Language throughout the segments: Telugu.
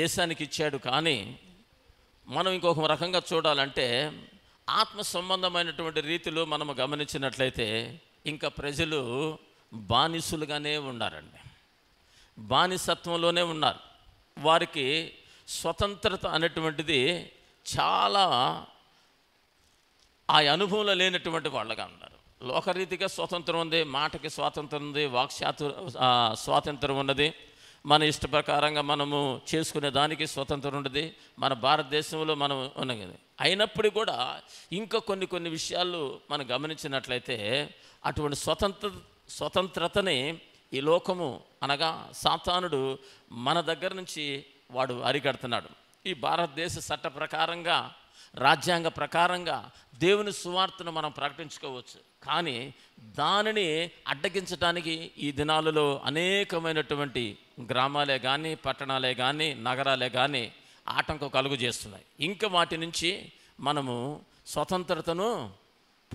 దేశానికి ఇచ్చాడు కానీ మనం ఇంకొక రకంగా చూడాలంటే ఆత్మ సంబంధమైనటువంటి రీతిలో మనం గమనించినట్లయితే ఇంకా ప్రజలు బానిసులుగానే ఉన్నారండి బానిసత్వంలోనే ఉన్నారు వారికి స్వతంత్రత అనేటువంటిది చాలా ఆ అనుభవంలో లేనటువంటి వాళ్ళగా ఉన్నారు లోకరీతిగా స్వతంత్రం ఉంది మాటకి స్వాతంత్రం ఉంది వాక్శాతు స్వాతంత్రం ఉన్నది మన ఇష్ట ప్రకారంగా మనము చేసుకునే దానికి స్వతంత్రం ఉండదు మన భారతదేశంలో మనం ఉన్నది అయినప్పుడు కూడా ఇంకా కొన్ని కొన్ని విషయాలు మనం గమనించినట్లయితే అటువంటి స్వతంత్ర స్వతంత్రతని ఈ లోకము అనగా సాతానుడు మన దగ్గర నుంచి వాడు అరికడుతున్నాడు ఈ భారతదేశ చట్ట ప్రకారంగా రాజ్యాంగ ప్రకారంగా దేవుని సువార్తను మనం ప్రకటించుకోవచ్చు కానీ దానిని అడ్డగించడానికి ఈ దినాలలో అనేకమైనటువంటి గ్రామాలే కానీ పట్టణాలే కానీ నగరాలే కానీ ఆటంకం కలుగు చేస్తున్నాయి ఇంకా వాటి నుంచి మనము స్వతంత్రతను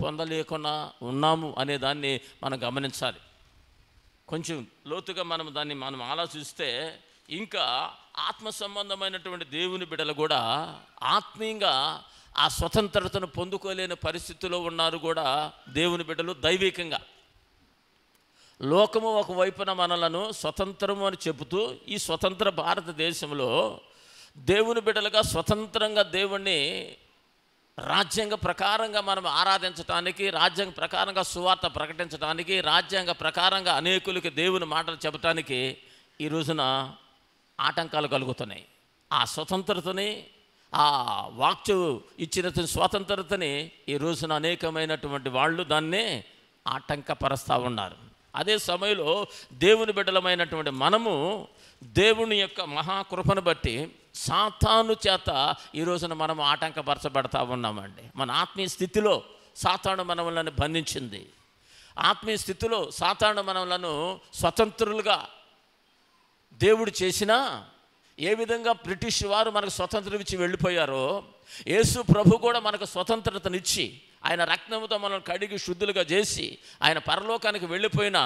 పొందలేకుండా ఉన్నాము అనే దాన్ని మనం గమనించాలి కొంచెం లోతుగా మనం దాన్ని మనం ఆలోచిస్తే ఇంకా ఆత్మ సంబంధమైనటువంటి దేవుని బిడలు కూడా ఆత్మీయంగా ఆ స్వతంత్రతను పొందుకోలేని పరిస్థితిలో ఉన్నారు కూడా దేవుని బిడ్డలు దైవికంగా లోకము ఒకవైపున మనలను స్వతంత్రము అని చెబుతూ ఈ స్వతంత్ర భారతదేశంలో దేవుని బిడ్డలుగా స్వతంత్రంగా దేవుణ్ణి రాజ్యాంగ ప్రకారంగా మనం ఆరాధించడానికి రాజ్యాంగ ప్రకారంగా సువార్త ప్రకటించడానికి రాజ్యాంగ ప్రకారంగా అనేకులకి దేవుని మాటలు చెప్పటానికి ఈ రోజున ఆటంకాలు కలుగుతున్నాయి ఆ స్వతంత్రతని ఆ వాక్చు ఇచ్చిన స్వాతంత్రతని ఈ రోజున అనేకమైనటువంటి వాళ్ళు దాన్నే ఆటంకపరుస్తూ ఉన్నారు అదే సమయంలో దేవుని బిడ్డలమైనటువంటి మనము దేవుని యొక్క మహాకృపను బట్టి సాతాను చేత ఈ రోజున మనం ఆటంకపరచబడతా ఉన్నామండి మన ఆత్మీయ స్థితిలో సాతాను మనములను బంధించింది ఆత్మీయ స్థితిలో సాతాను మనములను స్వతంత్రులుగా దేవుడు చేసిన ఏ విధంగా బ్రిటిష్ వారు మనకు స్వతంత్రం ఇచ్చి వెళ్ళిపోయారో యేసు ప్రభు కూడా మనకు స్వతంత్రతనిచ్చి ఆయన రక్తముతో మనల్ని కడిగి శుద్ధులుగా చేసి ఆయన పరలోకానికి వెళ్ళిపోయిన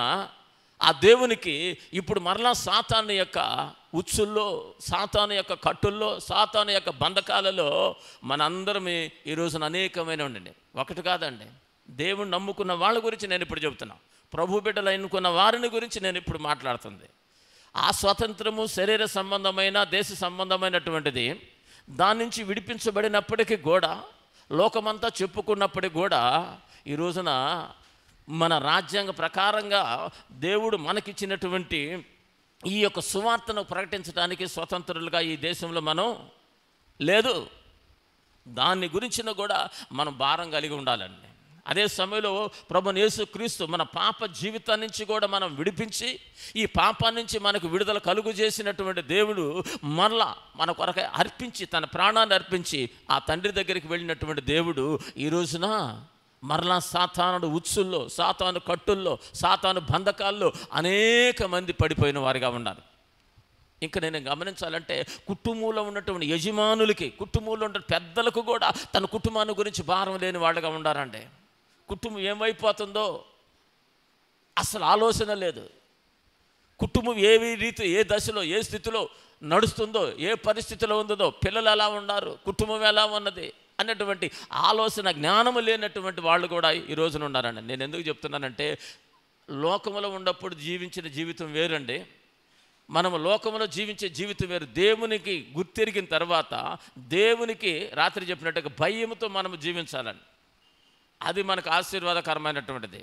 ఆ దేవునికి ఇప్పుడు మరలా సాతాను యొక్క ఉచ్చుల్లో సాతాను యొక్క కట్టుల్లో సాతాను యొక్క బంధకాలలో మనందరం ఈ రోజున అనేకమైన ఉండండి ఒకటి కాదండి దేవుని నమ్ముకున్న వాళ్ళ గురించి నేను ఇప్పుడు చెబుతున్నాను ప్రభు బిడ్డలు ఎన్నుకున్న వారిని గురించి నేను ఇప్పుడు మాట్లాడుతుంది ఆ స్వాతంత్రము శరీర సంబంధమైన దేశ సంబంధమైనటువంటిది దాని నుంచి విడిపించబడినప్పటికీ కూడా లోకమంతా చెప్పుకున్నప్పటికీ కూడా ఈ రోజున మన రాజ్యాంగ ప్రకారంగా దేవుడు మనకిచ్చినటువంటి ఈ యొక్క సువార్తను ప్రకటించడానికి స్వతంత్రులుగా ఈ దేశంలో మనం లేదు దాన్ని గురించిన కూడా మనం భారం కలిగి ఉండాలండి అదే సమయంలో ప్రభు యేసుక్రీస్తు మన పాప జీవితాన్ని నుంచి కూడా మనం విడిపించి ఈ పాపం నుంచి మనకు విడుదల కలుగు చేసినటువంటి దేవుడు మరలా మన కొరకు అర్పించి తన ప్రాణాన్ని అర్పించి ఆ తండ్రి దగ్గరికి వెళ్ళినటువంటి దేవుడు ఈ రోజున మరలా సాతానుడు ఉత్సుల్లో సాతాను కట్టుల్లో సాతాను బంధకాల్లో అనేక మంది పడిపోయిన వారిగా ఉన్నారు ఇంకా నేను గమనించాలంటే కుటుంబంలో ఉన్నటువంటి యజమానులకి కుటుంబంలో ఉన్న పెద్దలకు కూడా తన కుటుంబాన్ని గురించి భారం లేని వాళ్ళుగా ఉండాలండి కుటుంబం ఏమైపోతుందో అసలు ఆలోచన లేదు కుటుంబం ఏ రీతి ఏ దశలో ఏ స్థితిలో నడుస్తుందో ఏ పరిస్థితిలో ఉందో పిల్లలు ఎలా ఉన్నారు కుటుంబం ఎలా ఉన్నది అన్నటువంటి ఆలోచన జ్ఞానము లేనటువంటి వాళ్ళు కూడా ఈ రోజున ఉన్నారండి నేను ఎందుకు చెప్తున్నానంటే లోకములో ఉన్నప్పుడు జీవించిన జీవితం వేరండి మనం లోకంలో జీవించే జీవితం వేరు దేవునికి గుర్తిరిగిన తర్వాత దేవునికి రాత్రి చెప్పినట్టుగా భయంతో మనము జీవించాలండి అది మనకు ఆశీర్వాదకరమైనటువంటిది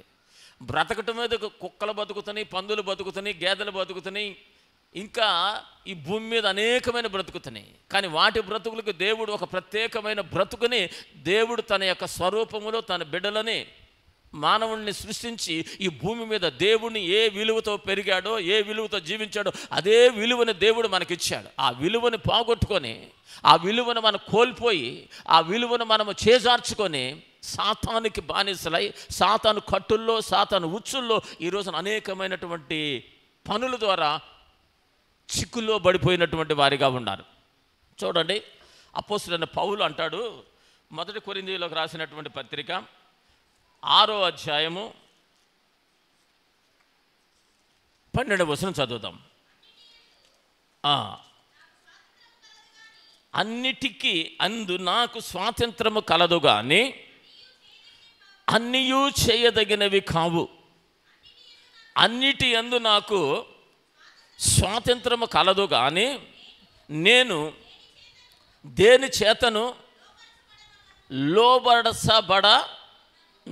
బ్రతకట మీద కుక్కలు బతుకుతున్నాయి పందులు బతుకుతున్నాయి గేదెలు బతుకుతున్నాయి ఇంకా ఈ భూమి మీద అనేకమైన బ్రతుకుతున్నాయి కానీ వాటి బ్రతుకులకు దేవుడు ఒక ప్రత్యేకమైన బ్రతుకుని దేవుడు తన యొక్క స్వరూపములో తన బిడ్డలని మానవుణ్ణి సృష్టించి ఈ భూమి మీద దేవుణ్ణి ఏ విలువతో పెరిగాడో ఏ విలువతో జీవించాడో అదే విలువని దేవుడు మనకిచ్చాడు ఆ విలువని పోగొట్టుకొని ఆ విలువను మనం కోల్పోయి ఆ విలువను మనము చేజార్చుకొని సాతానికి బానిసలై సాతాను కట్టుల్లో సాతాను ఉచ్చుల్లో ఈరోజున అనేకమైనటువంటి పనుల ద్వారా చిక్కుల్లో పడిపోయినటువంటి వారిగా ఉన్నారు చూడండి అపోసులైన పౌలు అంటాడు మొదటి కొరిందీలోకి రాసినటువంటి పత్రిక ఆరో అధ్యాయము పన్నెండు వచనం చదువుతాం అన్నిటికీ అందు నాకు స్వాతంత్రము కలదు కానీ అన్నీయూ చేయదగినవి కావు అన్నిటి అందు నాకు స్వాతంత్రము కలదు కానీ నేను దేని చేతను లోబడసబడ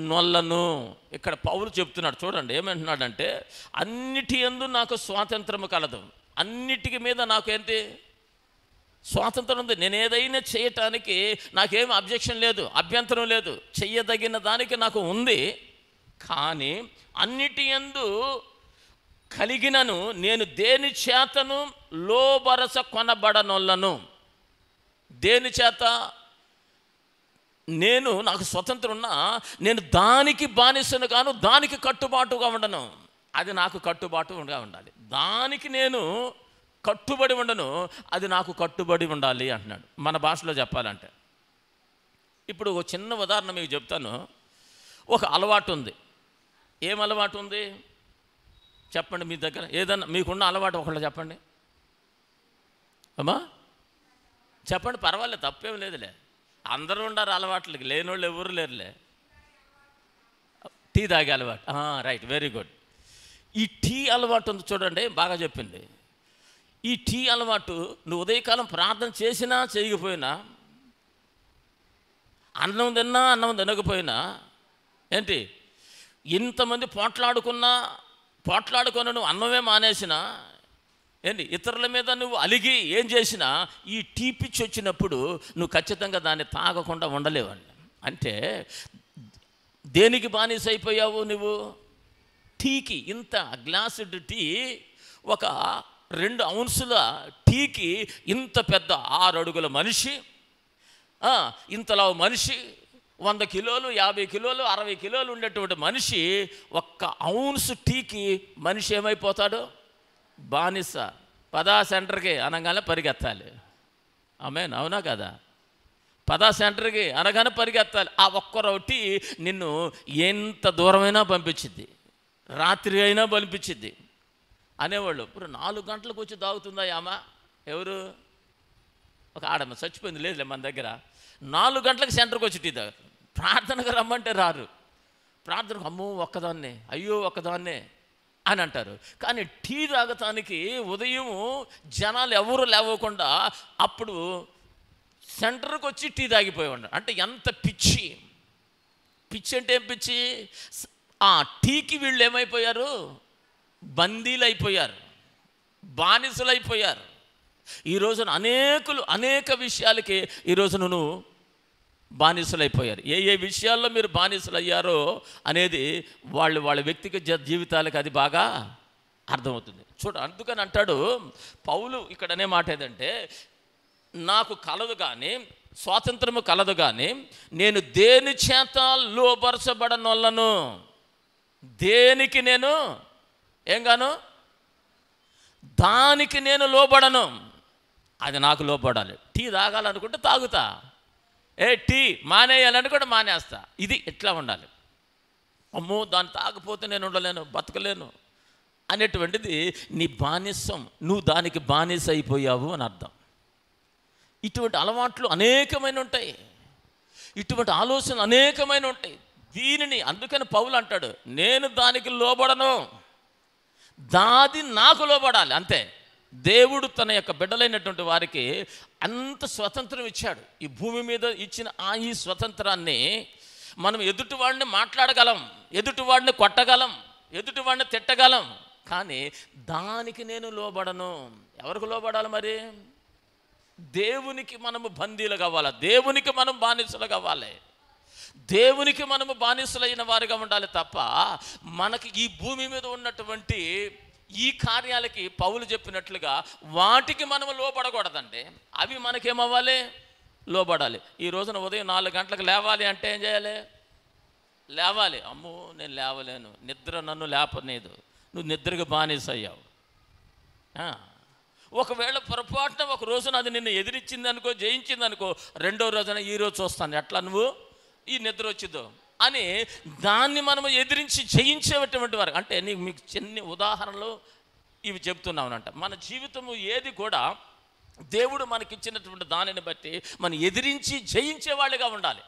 నొల్లను ఇక్కడ పౌరు చెప్తున్నాడు చూడండి ఏమంటున్నాడంటే అన్నిటి ఎందు నాకు స్వాతంత్రము కలదు అన్నిటికి మీద నాకు ఏంటి స్వాతంత్రం ఉంది నేను ఏదైనా చేయటానికి నాకేం అబ్జెక్షన్ లేదు అభ్యంతరం లేదు చెయ్యదగిన దానికి నాకు ఉంది కానీ అన్నిటి ఎందు కలిగినను నేను దేని చేతను లోబరస కొనబడనొల్లను దేని చేత నేను నాకు స్వతంత్రం ఉన్నా నేను దానికి బానిసను కాను దానికి కట్టుబాటుగా ఉండను అది నాకు కట్టుబాటుగా ఉండాలి దానికి నేను కట్టుబడి ఉండను అది నాకు కట్టుబడి ఉండాలి అంటున్నాడు మన భాషలో చెప్పాలంటే ఇప్పుడు ఒక చిన్న ఉదాహరణ మీకు చెప్తాను ఒక అలవాటు ఉంది ఏం అలవాటు ఉంది చెప్పండి మీ దగ్గర ఏదన్నా మీకున్న అలవాటు ఒకళ్ళు చెప్పండి అమ్మా చెప్పండి పర్వాలేదు తప్పేం లేదులే అందరూ ఉండరు అలవాట్లకి లేనోళ్ళు ఎవరు లేరులే టీ తాగే అలవాటు రైట్ వెరీ గుడ్ ఈ టీ అలవాటు ఉంది చూడండి బాగా చెప్పింది ఈ టీ అలవాటు నువ్వు ఉదయకాలం ప్రార్థన చేసినా చేయకపోయినా అన్నం తిన్నా అన్నం తినకపోయినా ఏంటి ఇంతమంది పోట్లాడుకున్నా పోట్లాడుకున్న నువ్వు అన్నమే మానేసినా ఏంటి ఇతరుల మీద నువ్వు అలిగి ఏం చేసినా ఈ టీ పిచ్చి వచ్చినప్పుడు నువ్వు ఖచ్చితంగా దాన్ని తాగకుండా ఉండలేవండి అంటే దేనికి బానిస అయిపోయావు నువ్వు టీకి ఇంత గ్లాసుడ్ టీ ఒక రెండు ఔన్సుల టీకి ఇంత పెద్ద ఆరు అడుగుల మనిషి ఇంతలా మనిషి వంద కిలోలు యాభై కిలోలు అరవై కిలోలు ఉండేటువంటి మనిషి ఒక్క ఔన్సు టీకి మనిషి ఏమైపోతాడు బానిస పదా సెంటర్కి అనగానే పరిగెత్తాలి ఆమె అవునా కదా పదా సెంటర్కి అనగానే పరిగెత్తాలి ఆ ఒక్కరొకటి నిన్ను ఎంత దూరమైనా పంపించింది రాత్రి అయినా పంపించింది అనేవాళ్ళు ఇప్పుడు నాలుగు గంటలకు వచ్చి తాగుతుందా ఆమ ఎవరు ఒక ఆడమ్మ చచ్చిపోయింది లేదులే మన దగ్గర నాలుగు గంటలకు సెంటర్కి వచ్చి టీ తాగుతుంది ప్రార్థనకు రమ్మంటే రారు ప్రార్థనకు అమ్మో ఒక్కదాన్నే అయ్యో ఒక్కదాన్నే అని అంటారు కానీ టీ తాగటానికి ఉదయం జనాలు ఎవరు లేవకుండా అప్పుడు సెంటర్కి వచ్చి టీ తాగిపోయి అంటే ఎంత పిచ్చి పిచ్చి అంటే ఏం పిచ్చి ఆ టీకి వీళ్ళు ఏమైపోయారు బందీలైపోయారు బానిసలైపోయారు ఈ రోజున అనేకులు అనేక విషయాలకి ఈ నువ్వు బానిసలైపోయారు ఏ ఏ విషయాల్లో మీరు బానిసలయ్యారో అనేది వాళ్ళు వాళ్ళ వ్యక్తిగత జీవితాలకు అది బాగా అర్థమవుతుంది చూడ అందుకని అంటాడు పౌలు ఇక్కడనే మాట ఏదంటే నాకు కలదు కానీ స్వాతంత్రము కలదు కానీ నేను దేని చేత లోపరచబడనోళ్ళను దేనికి నేను ఏం గాను దానికి నేను లోబడను అది నాకు లోపడాలి టీ తాగాలనుకుంటే తాగుతా ఏ టీ మానేయాలనుకుంటే మానేస్తా ఇది ఎట్లా ఉండాలి అమ్మో దాన్ని తాగపోతే నేను ఉండలేను బతకలేను అనేటువంటిది నీ బానిసం నువ్వు దానికి బానిస అయిపోయావు అని అర్థం ఇటువంటి అలవాట్లు అనేకమైన ఉంటాయి ఇటువంటి ఆలోచనలు అనేకమైన ఉంటాయి దీనిని అందుకని పౌలు అంటాడు నేను దానికి లోబడను దాది నాకు లోబడాలి అంతే దేవుడు తన యొక్క బిడ్డలైనటువంటి వారికి అంత స్వతంత్రం ఇచ్చాడు ఈ భూమి మీద ఇచ్చిన ఆ ఈ స్వతంత్రాన్ని మనం ఎదుటివాడిని మాట్లాడగలం ఎదుటివాడిని కొట్టగలం ఎదుటివాడిని తిట్టగలం కానీ దానికి నేను లోబడను ఎవరికి లోబడాలి మరి దేవునికి మనము బందీలు కావాలి దేవునికి మనం బానిసలు కావాలి దేవునికి మనము బానిసలైన వారిగా ఉండాలి తప్ప మనకి ఈ భూమి మీద ఉన్నటువంటి ఈ కార్యాలకి పౌలు చెప్పినట్లుగా వాటికి మనము లోపడకూడదండి అవి మనకేమవ్వాలి లోబడాలి ఈ రోజున ఉదయం నాలుగు గంటలకు లేవాలి అంటే ఏం చేయాలి లేవాలి అమ్మో నేను లేవలేను నిద్ర నన్ను లేపనేదు నువ్వు నిద్రకు బానిసయ్యావు అయ్యావు ఒకవేళ పొరపాటున ఒక రోజున అది నిన్ను ఎదిరించింది అనుకో జయించింది అనుకో రెండో రోజున ఈరోజు చూస్తాను ఎట్లా నువ్వు ఈ నిద్ర వచ్చిందో అని దాన్ని మనము ఎదిరించి జయించేటటువంటి వారు అంటే నీకు మీకు చిన్న ఉదాహరణలు ఇవి చెప్తున్నామనంట మన జీవితము ఏది కూడా దేవుడు మనకిచ్చినటువంటి దానిని బట్టి మనం ఎదిరించి జయించే వాళ్ళుగా ఉండాలి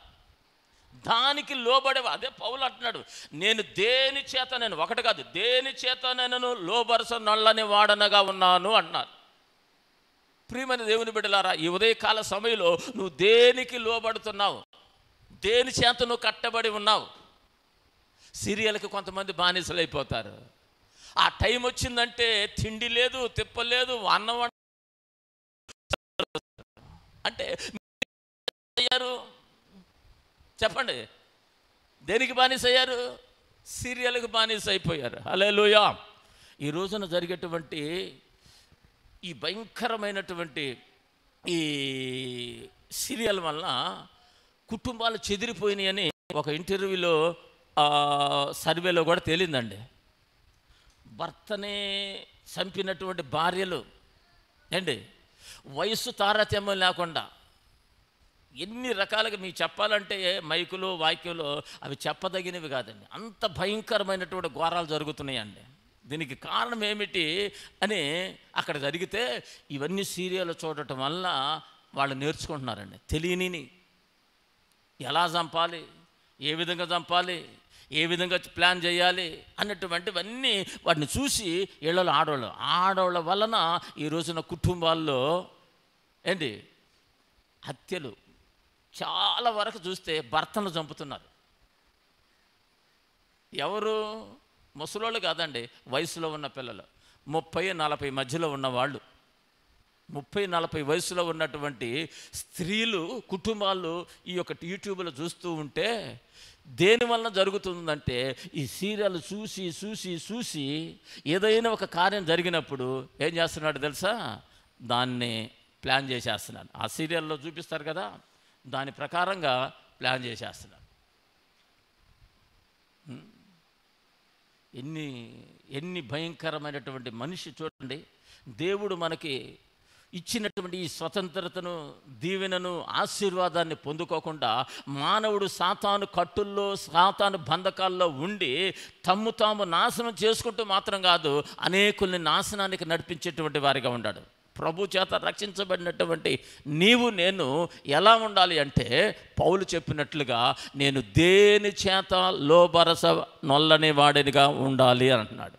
దానికి లోబడే అదే పౌలు అంటున్నాడు నేను దేని చేత నేను ఒకటి కాదు దేని చేత నేను లోబరస నల్లని వాడనగా ఉన్నాను అన్నారు ప్రియమైన దేవుని బిడ్డలారా ఈ ఉదయకాల సమయంలో నువ్వు దేనికి లోబడుతున్నావు దేని చేత నువ్వు కట్టబడి ఉన్నావు సీరియల్కి కొంతమంది బానిసలు అయిపోతారు ఆ టైం వచ్చిందంటే తిండి లేదు తిప్పలేదు అన్నం అంటే అయ్యారు చెప్పండి దేనికి బానిస అయ్యారు సీరియల్కి బానిస అయిపోయారు అలే లోయా ఈ రోజున జరిగేటువంటి ఈ భయంకరమైనటువంటి ఈ సీరియల్ వల్ల కుటుంబాలు చెదిరిపోయినాయని ఒక ఇంటర్వ్యూలో సర్వేలో కూడా తేలిందండి భర్తనే చంపినటువంటి భార్యలు ఏంటి వయస్సు తారతమ్యం లేకుండా ఎన్ని రకాలుగా మీ చెప్పాలంటే మైకులు వాక్యులు అవి చెప్పదగినవి కాదండి అంత భయంకరమైనటువంటి ఘోరాలు జరుగుతున్నాయండి దీనికి కారణం ఏమిటి అని అక్కడ జరిగితే ఇవన్నీ సీరియల్ చూడటం వల్ల వాళ్ళు నేర్చుకుంటున్నారండి తెలియనిని ఎలా చంపాలి ఏ విధంగా చంపాలి ఏ విధంగా ప్లాన్ చేయాలి అన్నటువంటివన్నీ వాటిని చూసి ఇళ్ళలో ఆడవాళ్ళు ఆడవాళ్ళ వలన ఈ రోజున కుటుంబాల్లో ఏంటి హత్యలు చాలా వరకు చూస్తే భర్తను చంపుతున్నారు ఎవరు ముసలోళ్ళు కాదండి వయసులో ఉన్న పిల్లలు ముప్పై నలభై మధ్యలో ఉన్నవాళ్ళు ముప్పై నలభై వయసులో ఉన్నటువంటి స్త్రీలు కుటుంబాలు ఈ యొక్క యూట్యూబ్లో చూస్తూ ఉంటే దేనివల్ల జరుగుతుందంటే ఈ సీరియల్ చూసి చూసి చూసి ఏదైనా ఒక కార్యం జరిగినప్పుడు ఏం చేస్తున్నాడు తెలుసా దాన్ని ప్లాన్ చేసేస్తున్నాను ఆ సీరియల్లో చూపిస్తారు కదా దాని ప్రకారంగా ప్లాన్ చేసేస్తున్నాను ఎన్ని ఎన్ని భయంకరమైనటువంటి మనిషి చూడండి దేవుడు మనకి ఇచ్చినటువంటి ఈ స్వతంత్రతను దీవెనను ఆశీర్వాదాన్ని పొందుకోకుండా మానవుడు సాతాను కట్టుల్లో సాతాను బంధకాల్లో ఉండి తమ్ము తాము నాశనం చేసుకుంటూ మాత్రం కాదు అనేకుల్ని నాశనానికి నడిపించేటువంటి వారిగా ఉన్నాడు ప్రభు చేత రక్షించబడినటువంటి నీవు నేను ఎలా ఉండాలి అంటే పౌలు చెప్పినట్లుగా నేను దేని చేత లోబరస నొల్లని వాడినిగా ఉండాలి అంటున్నాడు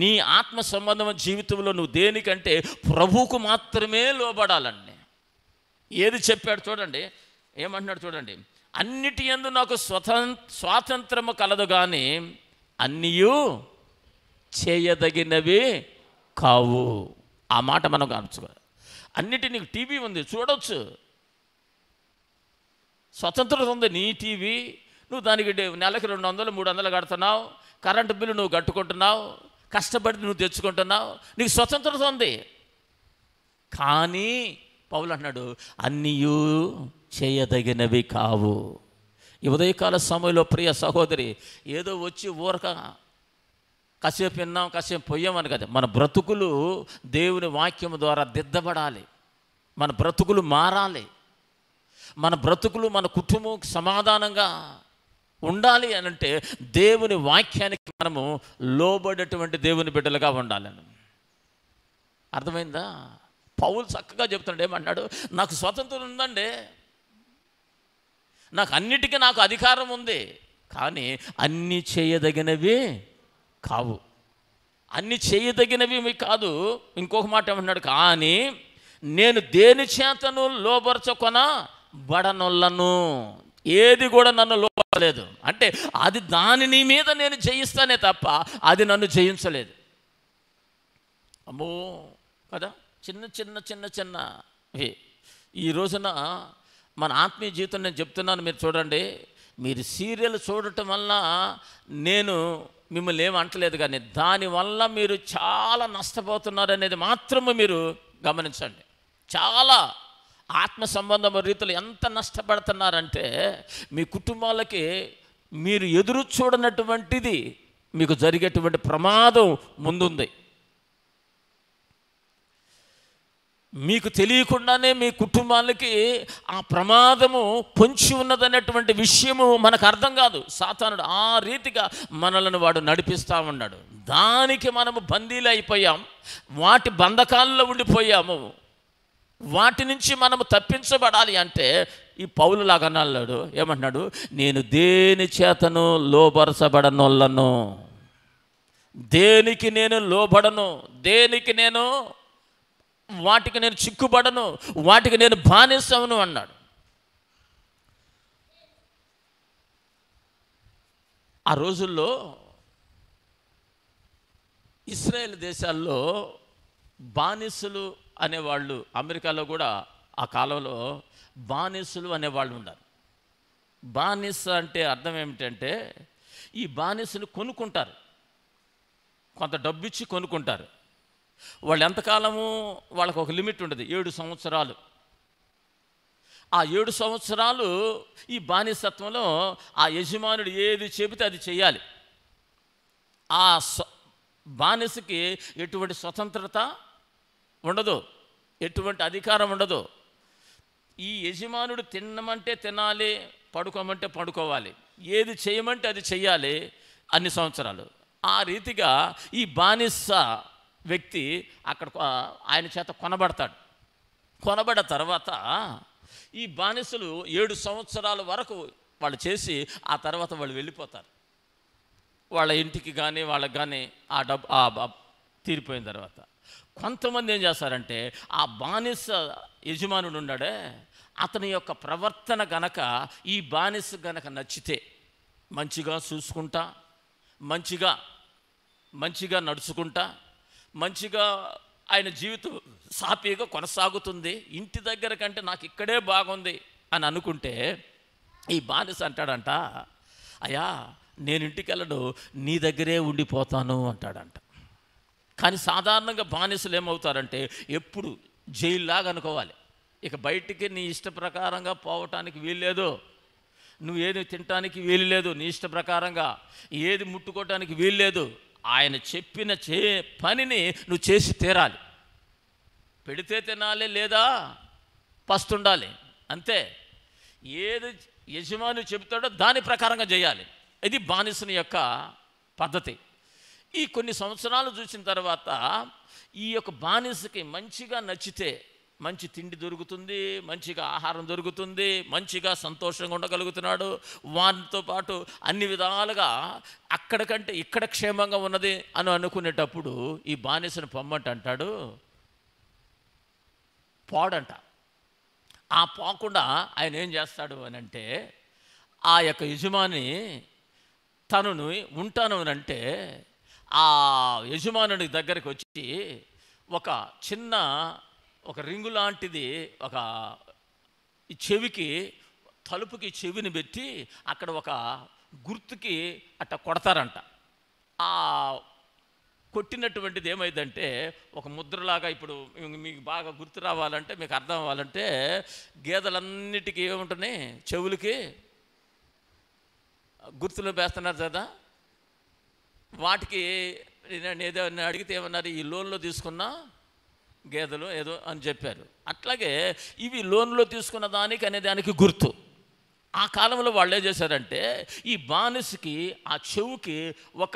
నీ ఆత్మ సంబంధమైన జీవితంలో నువ్వు దేనికంటే ప్రభువుకు మాత్రమే లోబడాలండి ఏది చెప్పాడు చూడండి ఏమంటున్నాడు చూడండి అన్నిటి ఎందు నాకు స్వతం స్వాతంత్రము కలదు కానీ అన్నీ చేయదగినవి కావు ఆ మాట మనం గమనించుకోవాలి అన్నిటి నీకు టీవీ ఉంది చూడవచ్చు స్వతంత్రత ఉంది నీ టీవీ నువ్వు దానికి నెలకి రెండు వందలు మూడు వందలు కడుతున్నావు కరెంటు బిల్లు నువ్వు కట్టుకుంటున్నావు కష్టపడి నువ్వు తెచ్చుకుంటున్నావు నీకు స్వతంత్రత ఉంది కానీ పౌలు అన్నాడు అన్నీ చేయదగినవి కావు ఈ ఉదయకాల సమయంలో ప్రియ సహోదరి ఏదో వచ్చి ఊరక కాసేపు విన్నాం కాసేపు పోయామని కదా మన బ్రతుకులు దేవుని వాక్యం ద్వారా దిద్దబడాలి మన బ్రతుకులు మారాలి మన బ్రతుకులు మన కుటుంబం సమాధానంగా ఉండాలి అని అంటే దేవుని వాక్యానికి మనము లోబడేటువంటి దేవుని బిడ్డలుగా ఉండాలని అర్థమైందా పౌలు చక్కగా చెప్తున్నాడు ఏమన్నాడు నాకు స్వతంత్రం ఉందండి నాకు అన్నిటికీ నాకు అధికారం ఉంది కానీ అన్నీ చేయదగినవి కావు అన్నీ చేయదగినవి మీకు కాదు ఇంకొక మాట ఏమన్నాడు కానీ నేను దేని చేతను లోబరచకొన బడనొల్లను ఏది కూడా నన్ను లోపలేదు అంటే అది దాని నీ మీద నేను జయిస్తానే తప్ప అది నన్ను జయించలేదు అమ్మో కదా చిన్న చిన్న చిన్న చిన్న ఈ రోజున మన ఆత్మీయ జీవితం నేను చెప్తున్నాను మీరు చూడండి మీరు సీరియల్ చూడటం వల్ల నేను మిమ్మల్ని ఏమి అంటలేదు కానీ దానివల్ల మీరు చాలా నష్టపోతున్నారనేది మాత్రము మీరు గమనించండి చాలా ఆత్మ సంబంధం రీతిలో ఎంత నష్టపడుతున్నారంటే మీ కుటుంబాలకి మీరు ఎదురు చూడనటువంటిది మీకు జరిగేటువంటి ప్రమాదం ముందుంది మీకు తెలియకుండానే మీ కుటుంబాలకి ఆ ప్రమాదము పొంచి ఉన్నదనేటువంటి విషయము మనకు అర్థం కాదు సాతానుడు ఆ రీతిగా మనలను వాడు నడిపిస్తూ ఉన్నాడు దానికి మనము బందీలు అయిపోయాం వాటి బంధకాల్లో ఉండిపోయాము వాటి నుంచి మనము తప్పించబడాలి అంటే ఈ పౌలు అన్నాడు ఏమంటున్నాడు నేను దేని చేతను లోబరచబడనోళ్ళను దేనికి నేను లోబడను దేనికి నేను వాటికి నేను చిక్కుబడను వాటికి నేను బానిస్తాను అన్నాడు ఆ రోజుల్లో ఇస్రాయేల్ దేశాల్లో బానిసలు అనేవాళ్ళు అమెరికాలో కూడా ఆ కాలంలో బానిసులు అనేవాళ్ళు ఉన్నారు బానిస అంటే అర్థం ఏమిటంటే ఈ బానిసులు కొనుక్కుంటారు కొంత డబ్బు ఇచ్చి కొనుక్కుంటారు వాళ్ళు ఎంతకాలము వాళ్ళకు ఒక లిమిట్ ఉండదు ఏడు సంవత్సరాలు ఆ ఏడు సంవత్సరాలు ఈ బానిసత్వంలో ఆ యజమానుడు ఏది చెబితే అది చేయాలి ఆ బానిసకి ఎటువంటి స్వతంత్రత ఉండదు ఎటువంటి అధికారం ఉండదు ఈ యజమానుడు తినమంటే తినాలి పడుకోమంటే పడుకోవాలి ఏది చేయమంటే అది చెయ్యాలి అన్ని సంవత్సరాలు ఆ రీతిగా ఈ బానిస వ్యక్తి అక్కడ ఆయన చేత కొనబడతాడు కొనబడ తర్వాత ఈ బానిసలు ఏడు సంవత్సరాల వరకు వాళ్ళు చేసి ఆ తర్వాత వాళ్ళు వెళ్ళిపోతారు వాళ్ళ ఇంటికి కానీ వాళ్ళకి కానీ ఆ డబ్బు తీరిపోయిన తర్వాత కొంతమంది ఏం చేస్తారంటే ఆ బానిస యజమానుడు ఉన్నాడే అతని యొక్క ప్రవర్తన గనక ఈ బానిస గనక నచ్చితే మంచిగా చూసుకుంటా మంచిగా మంచిగా నడుచుకుంటా మంచిగా ఆయన జీవితం సాపీగా కొనసాగుతుంది ఇంటి దగ్గర కంటే నాకు ఇక్కడే బాగుంది అని అనుకుంటే ఈ బానిస అంటాడంట అయ్యా నేను ఇంటికి వెళ్ళడు నీ దగ్గరే ఉండిపోతాను అంటాడంట కానీ సాధారణంగా బానిసలు ఏమవుతారంటే ఎప్పుడు జైల్లాగా అనుకోవాలి ఇక బయటికి నీ ఇష్ట ప్రకారంగా పోవటానికి వీల్లేదు నువ్వు ఏది తినటానికి వీలు లేదు నీ ఇష్ట ప్రకారంగా ఏది ముట్టుకోవటానికి వీలు లేదు ఆయన చెప్పిన చే పనిని నువ్వు చేసి తీరాలి పెడితే తినాలి లేదా పస్తుండాలి అంతే ఏది యజమాని చెబుతాడో దాని ప్రకారంగా చేయాలి ఇది బానిసుని యొక్క పద్ధతి ఈ కొన్ని సంవత్సరాలు చూసిన తర్వాత ఈ యొక్క బానిసకి మంచిగా నచ్చితే మంచి తిండి దొరుకుతుంది మంచిగా ఆహారం దొరుకుతుంది మంచిగా సంతోషంగా ఉండగలుగుతున్నాడు వారితో పాటు అన్ని విధాలుగా అక్కడ కంటే ఇక్కడ క్షేమంగా ఉన్నది అని అనుకునేటప్పుడు ఈ బానిసను పొమ్మంట అంటాడు పాడంట ఆ పోకుండా ఆయన ఏం చేస్తాడు అని అంటే ఆ యొక్క యజమాని తనను ఉంటాను అని అంటే ఆ యజమానుడి దగ్గరికి వచ్చి ఒక చిన్న ఒక రింగు లాంటిది ఒక చెవికి తలుపుకి చెవిని పెట్టి అక్కడ ఒక గుర్తుకి అట్ట కొడతారంట ఆ కొట్టినటువంటిది ఏమైందంటే ఒక ముద్రలాగా ఇప్పుడు మీకు బాగా గుర్తు రావాలంటే మీకు అర్థం అవ్వాలంటే గేదెలన్నిటికీ ఏముంటున్నాయి చెవులకి గుర్తులు వేస్తున్నారు కదా వాటికి నేను ఏదో అడిగితే ఏమన్నారు ఈ లోన్లో తీసుకున్న గేదెలు ఏదో అని చెప్పారు అట్లాగే ఇవి లోన్లో తీసుకున్న దానికి అనే దానికి గుర్తు ఆ కాలంలో వాళ్ళు ఏం చేశారంటే ఈ బానిస్కి ఆ చెవుకి ఒక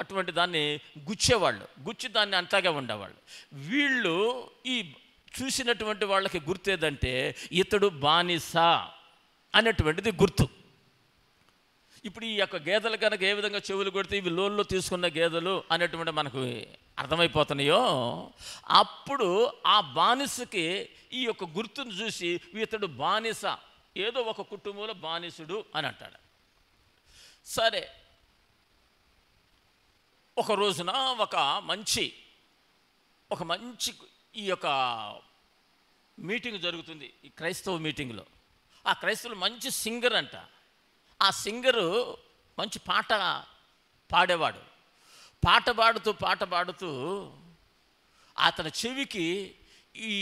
అటువంటి దాన్ని గుచ్చేవాళ్ళు గుచ్చి దాన్ని అంతాగా ఉండేవాళ్ళు వీళ్ళు ఈ చూసినటువంటి వాళ్ళకి గుర్తు ఏదంటే ఇతడు బానిస అనేటువంటిది గుర్తు ఇప్పుడు ఈ యొక్క గేదెలు కనుక ఏ విధంగా చెవులు కొడితే ఇవి లోన్లో తీసుకున్న గేదెలు అనేటువంటి మనకు అర్థమైపోతున్నాయో అప్పుడు ఆ బానిసకి ఈ యొక్క గుర్తును చూసి ఇతడు బానిస ఏదో ఒక కుటుంబంలో బానిసుడు అని అంటాడు సరే ఒక రోజున ఒక మంచి ఒక మంచి ఈ యొక్క మీటింగ్ జరుగుతుంది ఈ క్రైస్తవ మీటింగ్లో ఆ క్రైస్తవులు మంచి సింగర్ అంట ఆ సింగరు మంచి పాట పాడేవాడు పాట పాడుతూ పాట పాడుతూ అతని చెవికి ఈ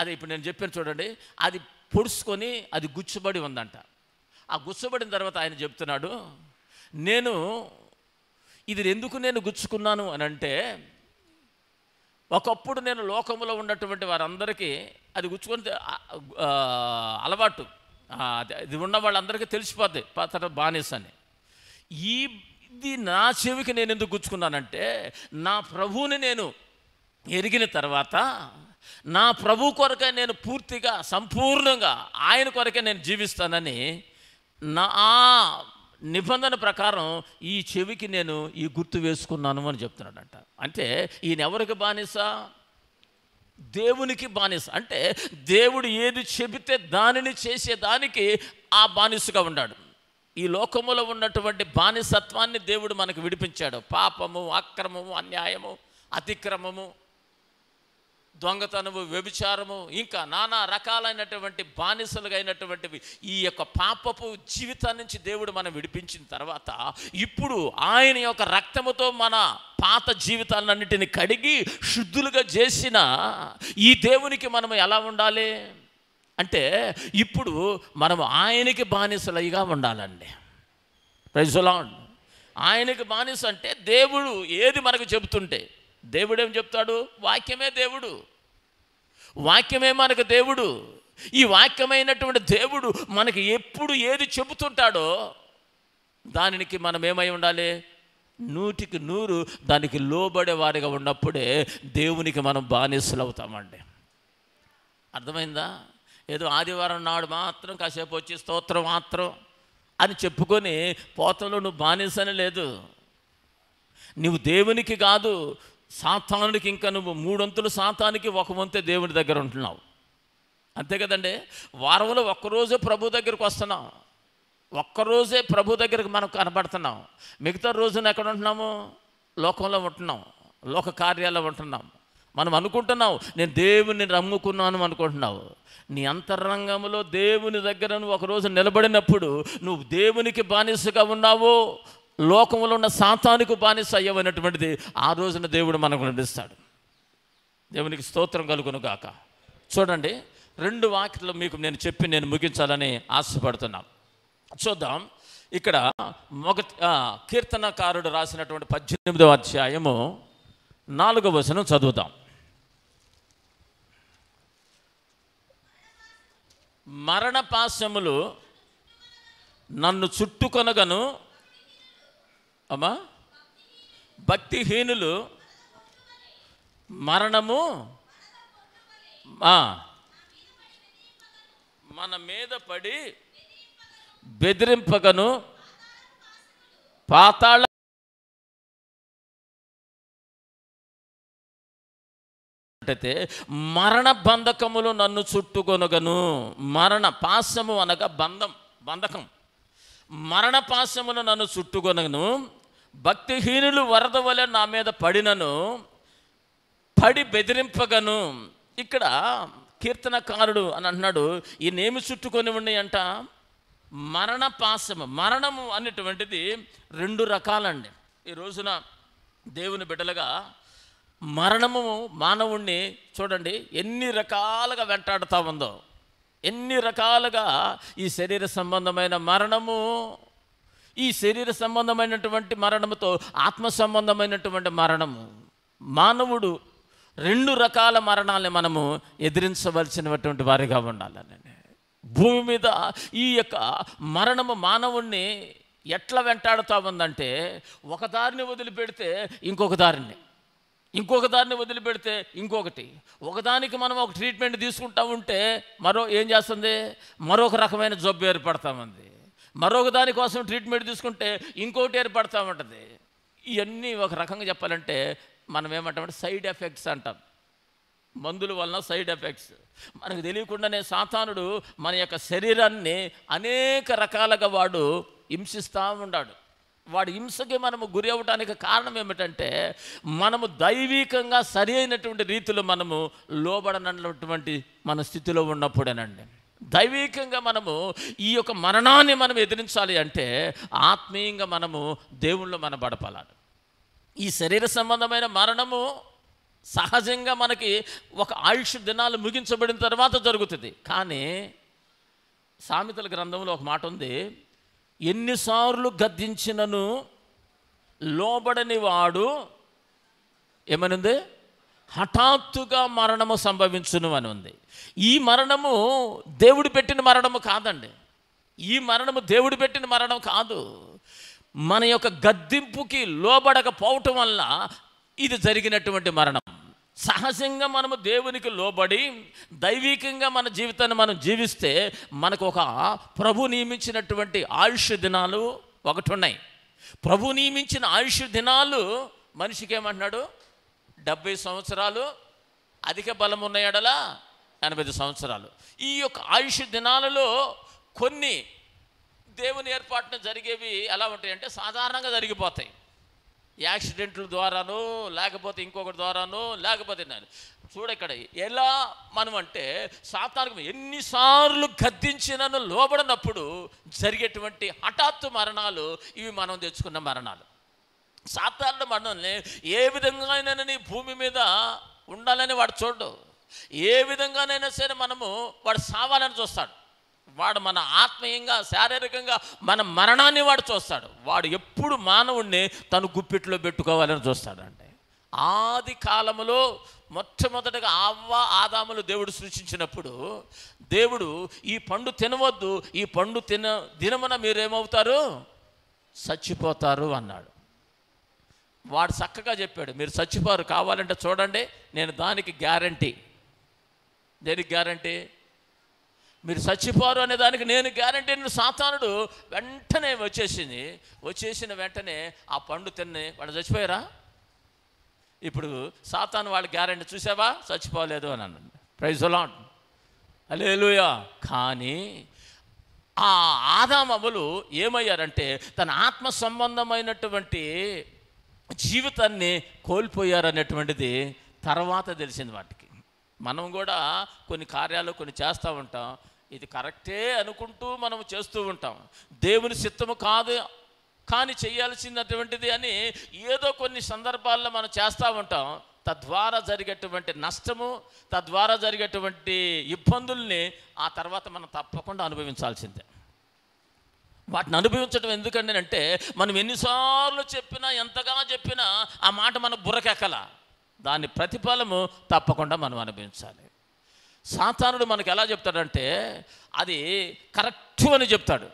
అది ఇప్పుడు నేను చెప్పాను చూడండి అది పొడుచుకొని అది గుచ్చుబడి ఉందంట ఆ గుచ్చబడిన తర్వాత ఆయన చెప్తున్నాడు నేను ఇది ఎందుకు నేను గుచ్చుకున్నాను అని అంటే ఒకప్పుడు నేను లోకంలో ఉన్నటువంటి వారందరికీ అది గుచ్చుకొని అలవాటు అది ఉన్న వాళ్ళందరికీ తెలిసిపోద్ది పాత్ర బానిస అని ఈ ఇది నా చెవికి నేను ఎందుకు గుచ్చుకున్నానంటే నా ప్రభువుని నేను ఎరిగిన తర్వాత నా ప్రభు కొరకే నేను పూర్తిగా సంపూర్ణంగా ఆయన కొరకే నేను జీవిస్తానని నా నిబంధన ప్రకారం ఈ చెవికి నేను ఈ గుర్తు వేసుకున్నాను అని చెప్తున్నాడంట అంటే ఈయన ఎవరికి బానిస దేవునికి బానిస అంటే దేవుడు ఏది చెబితే దానిని చేసేదానికి ఆ బానిసగా ఉన్నాడు ఈ లోకములో ఉన్నటువంటి బానిసత్వాన్ని దేవుడు మనకు విడిపించాడు పాపము అక్రమము అన్యాయము అతిక్రమము దొంగతనము వ్యభిచారము ఇంకా నానా రకాలైనటువంటి బానిసలుగా అయినటువంటివి ఈ యొక్క పాపపు జీవితాన్ని నుంచి దేవుడు మనం విడిపించిన తర్వాత ఇప్పుడు ఆయన యొక్క రక్తముతో మన పాత జీవితాలన్నింటినీ కడిగి శుద్ధులుగా చేసిన ఈ దేవునికి మనం ఎలా ఉండాలి అంటే ఇప్పుడు మనం ఆయనకి బానిసలుగా ఉండాలండి ప్రజలా ఆయనకి బానిస అంటే దేవుడు ఏది మనకు చెబుతుంటే దేవుడేం చెప్తాడు వాక్యమే దేవుడు వాక్యమే మనకు దేవుడు ఈ వాక్యమైనటువంటి దేవుడు మనకి ఎప్పుడు ఏది చెబుతుంటాడో దానికి మనం ఏమై ఉండాలి నూటికి నూరు దానికి లోబడే వారిగా ఉన్నప్పుడే దేవునికి మనం బానిసలు అవుతామండి అర్థమైందా ఏదో ఆదివారం నాడు మాత్రం కాసేపు వచ్చి స్తోత్రం మాత్రం అని చెప్పుకొని పోతంలో నువ్వు బానిసని లేదు నువ్వు దేవునికి కాదు సాతానికి ఇంకా నువ్వు మూడొంతులు సాతానికి ఒక వంతే దేవుడి దగ్గర ఉంటున్నావు అంతే కదండి వారంలో ఒక్కరోజు ప్రభు దగ్గరికి వస్తున్నాం ఒక్కరోజే ప్రభు దగ్గరకు మనం కనబడుతున్నాం మిగతా రోజున ఎక్కడ ఉంటున్నాము లోకంలో ఉంటున్నాం లోక కార్యాల్లో ఉంటున్నాం మనం అనుకుంటున్నావు నేను దేవుని రమ్ముకున్నాను అనుకుంటున్నావు నీ అంతరంగంలో దేవుని దగ్గర నువ్వు ఒకరోజు నిలబడినప్పుడు నువ్వు దేవునికి బానిసగా ఉన్నావో లోకంలో ఉన్న సాతానికి బానిస అయ్యమైనటువంటిది ఆ రోజున దేవుడు మనకు నడిపిస్తాడు దేవునికి స్తోత్రం కలుగును గాక చూడండి రెండు వాక్యలు మీకు నేను చెప్పి నేను ముగించాలని ఆశపడుతున్నాను చూద్దాం ఇక్కడ మొగ కీర్తనకారుడు రాసినటువంటి పద్దెనిమిదవ అధ్యాయము నాలుగవ వచనం చదువుతాం మరణ పాశములు నన్ను చుట్టుకొనగను అమ్మా భక్తిహీనులు మరణము మన మీద పడి బెదిరింపగను పాతాళ అయితే మరణ బంధకములు నన్ను చుట్టుకొనగను మరణ పాశము అనగా బంధం బంధకం మరణ పాశమును నన్ను చుట్టుకొనగను భక్తిహీనులు వరద వలె నా మీద పడినను పడి బెదిరింపగను ఇక్కడ కీర్తనకారుడు అని అంటున్నాడు ఈయనేమి చుట్టుకొని ఉన్నాయంట మరణ పాశము మరణము అనేటువంటిది రెండు రకాలండి ఈ రోజున దేవుని బిడ్డలుగా మరణము మానవుణ్ణి చూడండి ఎన్ని రకాలుగా వెంటాడుతూ ఉందో ఎన్ని రకాలుగా ఈ శరీర సంబంధమైన మరణము ఈ శరీర సంబంధమైనటువంటి మరణముతో ఆత్మ సంబంధమైనటువంటి మరణము మానవుడు రెండు రకాల మరణాలని మనము ఎదిరించవలసినటువంటి వారిగా ఉండాలని భూమి మీద ఈ యొక్క మరణము మానవుణ్ణి ఎట్లా వెంటాడుతూ ఉందంటే ఒక దారిని వదిలిపెడితే ఇంకొక దారిని ఇంకొక దారిని వదిలిపెడితే ఇంకొకటి ఒకదానికి మనం ఒక ట్రీట్మెంట్ తీసుకుంటా ఉంటే మరో ఏం చేస్తుంది మరొక రకమైన జబ్బు ఏర్పడతామంది మరొక దానికోసం ట్రీట్మెంట్ తీసుకుంటే ఇంకోటి ఏర్పడతా ఉంటుంది ఇవన్నీ ఒక రకంగా చెప్పాలంటే మనం ఏమంటామంటే సైడ్ ఎఫెక్ట్స్ అంటాం మందుల వలన సైడ్ ఎఫెక్ట్స్ మనకు తెలియకుండానే సాతానుడు మన యొక్క శరీరాన్ని అనేక రకాలుగా వాడు హింసిస్తూ ఉన్నాడు వాడి హింసకి మనము గురి అవ్వడానికి కారణం ఏమిటంటే మనము దైవికంగా సరి అయినటువంటి రీతిలో మనము లోబడనటువంటి మన స్థితిలో ఉన్నప్పుడేనండి దైవికంగా మనము ఈ యొక్క మరణాన్ని మనం ఎదిరించాలి అంటే ఆత్మీయంగా మనము దేవుళ్ళు మన బడపాలాలి ఈ శరీర సంబంధమైన మరణము సహజంగా మనకి ఒక ఆయుష్ దినాలు ముగించబడిన తర్వాత జరుగుతుంది కానీ సామెతల గ్రంథంలో ఒక మాట ఉంది ఎన్నిసార్లు గద్దించినను లోబడని వాడు ఏమనుంది హఠాత్తుగా మరణము సంభవించును అని ఉంది ఈ మరణము దేవుడు పెట్టిన మరణము కాదండి ఈ మరణము దేవుడు పెట్టిన మరణం కాదు మన యొక్క గద్దింపుకి లోబడకపోవటం వల్ల ఇది జరిగినటువంటి మరణం సహజంగా మనము దేవునికి లోబడి దైవికంగా మన జీవితాన్ని మనం జీవిస్తే మనకు ఒక ప్రభు నియమించినటువంటి ఆయుష్ దినాలు ఒకటి ఉన్నాయి ప్రభు నియమించిన ఆయుష్ దినాలు మనిషికి ఏమంటున్నాడు డెబ్బై సంవత్సరాలు అధిక బలం ఉన్న ఎడల ఎనభై సంవత్సరాలు ఈ యొక్క ఆయుష్ దినాలలో కొన్ని దేవుని ఏర్పాటును జరిగేవి ఎలా ఉంటాయంటే సాధారణంగా జరిగిపోతాయి యాక్సిడెంట్ల ద్వారాను లేకపోతే ఇంకొకటి ద్వారాను లేకపోతే నేను చూడ ఇక్కడ ఎలా మనం అంటే సాతానికి ఎన్నిసార్లు గద్దించినను లోబడినప్పుడు జరిగేటువంటి హఠాత్తు మరణాలు ఇవి మనం తెచ్చుకున్న మరణాలు సాధారణ మనల్ని ఏ విధంగా అయినా నీ భూమి మీద ఉండాలని వాడు చూడు ఏ విధంగానైనా సరే మనము వాడు సావాలని చూస్తాడు వాడు మన ఆత్మీయంగా శారీరకంగా మన మరణాన్ని వాడు చూస్తాడు వాడు ఎప్పుడు మానవుణ్ణి తను గుప్పిట్లో పెట్టుకోవాలని చూస్తాడంటే ఆది కాలంలో మొట్టమొదటగా అవ్వ ఆదాములు దేవుడు సృష్టించినప్పుడు దేవుడు ఈ పండు తినవద్దు ఈ పండు తిన దినమున మీరేమవుతారు చచ్చిపోతారు అన్నాడు వాడు చక్కగా చెప్పాడు మీరు చచ్చిపోరు కావాలంటే చూడండి నేను దానికి గ్యారంటీ దేనికి గ్యారంటీ మీరు చచ్చిపోరు అనే దానికి నేను గ్యారంటీ సాతానుడు వెంటనే వచ్చేసింది వచ్చేసిన వెంటనే ఆ పండు తిన్ని వాడు చచ్చిపోయారా ఇప్పుడు సాతాను వాళ్ళ గ్యారంటీ చూసావా చచ్చిపోలేదు అని అన్నాడు ప్రైజ్ అలాంట్ అలేలుయా కానీ ఆ ఆదామములు ఏమయ్యారంటే తన ఆత్మ సంబంధమైనటువంటి జీవితాన్ని కోల్పోయారనేటువంటిది తర్వాత తెలిసింది వాటికి మనం కూడా కొన్ని కార్యాలు కొన్ని చేస్తూ ఉంటాం ఇది కరెక్టే అనుకుంటూ మనం చేస్తూ ఉంటాం దేవుని సిత్తము కాదు కానీ చేయాల్సినటువంటిది అని ఏదో కొన్ని సందర్భాల్లో మనం చేస్తూ ఉంటాం తద్వారా జరిగేటువంటి నష్టము తద్వారా జరిగేటువంటి ఇబ్బందుల్ని ఆ తర్వాత మనం తప్పకుండా అనుభవించాల్సిందే వాటిని అనుభవించడం ఎందుకండి అంటే మనం ఎన్నిసార్లు చెప్పినా ఎంతగా చెప్పినా ఆ మాట మన బుర్రకెక్కల దాని ప్రతిఫలము తప్పకుండా మనం అనుభవించాలి సాతానుడు మనకు ఎలా చెప్తాడంటే అది కరెక్ట్ అని చెప్తాడు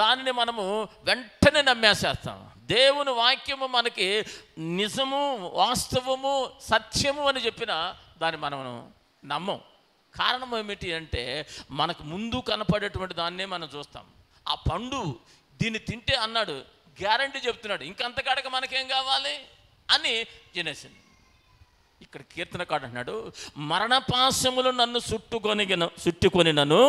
దానిని మనము వెంటనే నమ్మేసేస్తాం దేవుని వాక్యము మనకి నిజము వాస్తవము సత్యము అని చెప్పిన దాన్ని మనము నమ్మం కారణం ఏమిటి అంటే మనకు ముందు కనపడేటువంటి దాన్నే మనం చూస్తాం ఆ పండు దీన్ని తింటే అన్నాడు గ్యారంటీ చెప్తున్నాడు కాడక మనకేం కావాలి అని తినేసింది ఇక్కడ కీర్తనకాడు అన్నాడు మరణపాశములు నన్ను చుట్టుకొని చుట్టుకొని నన్ను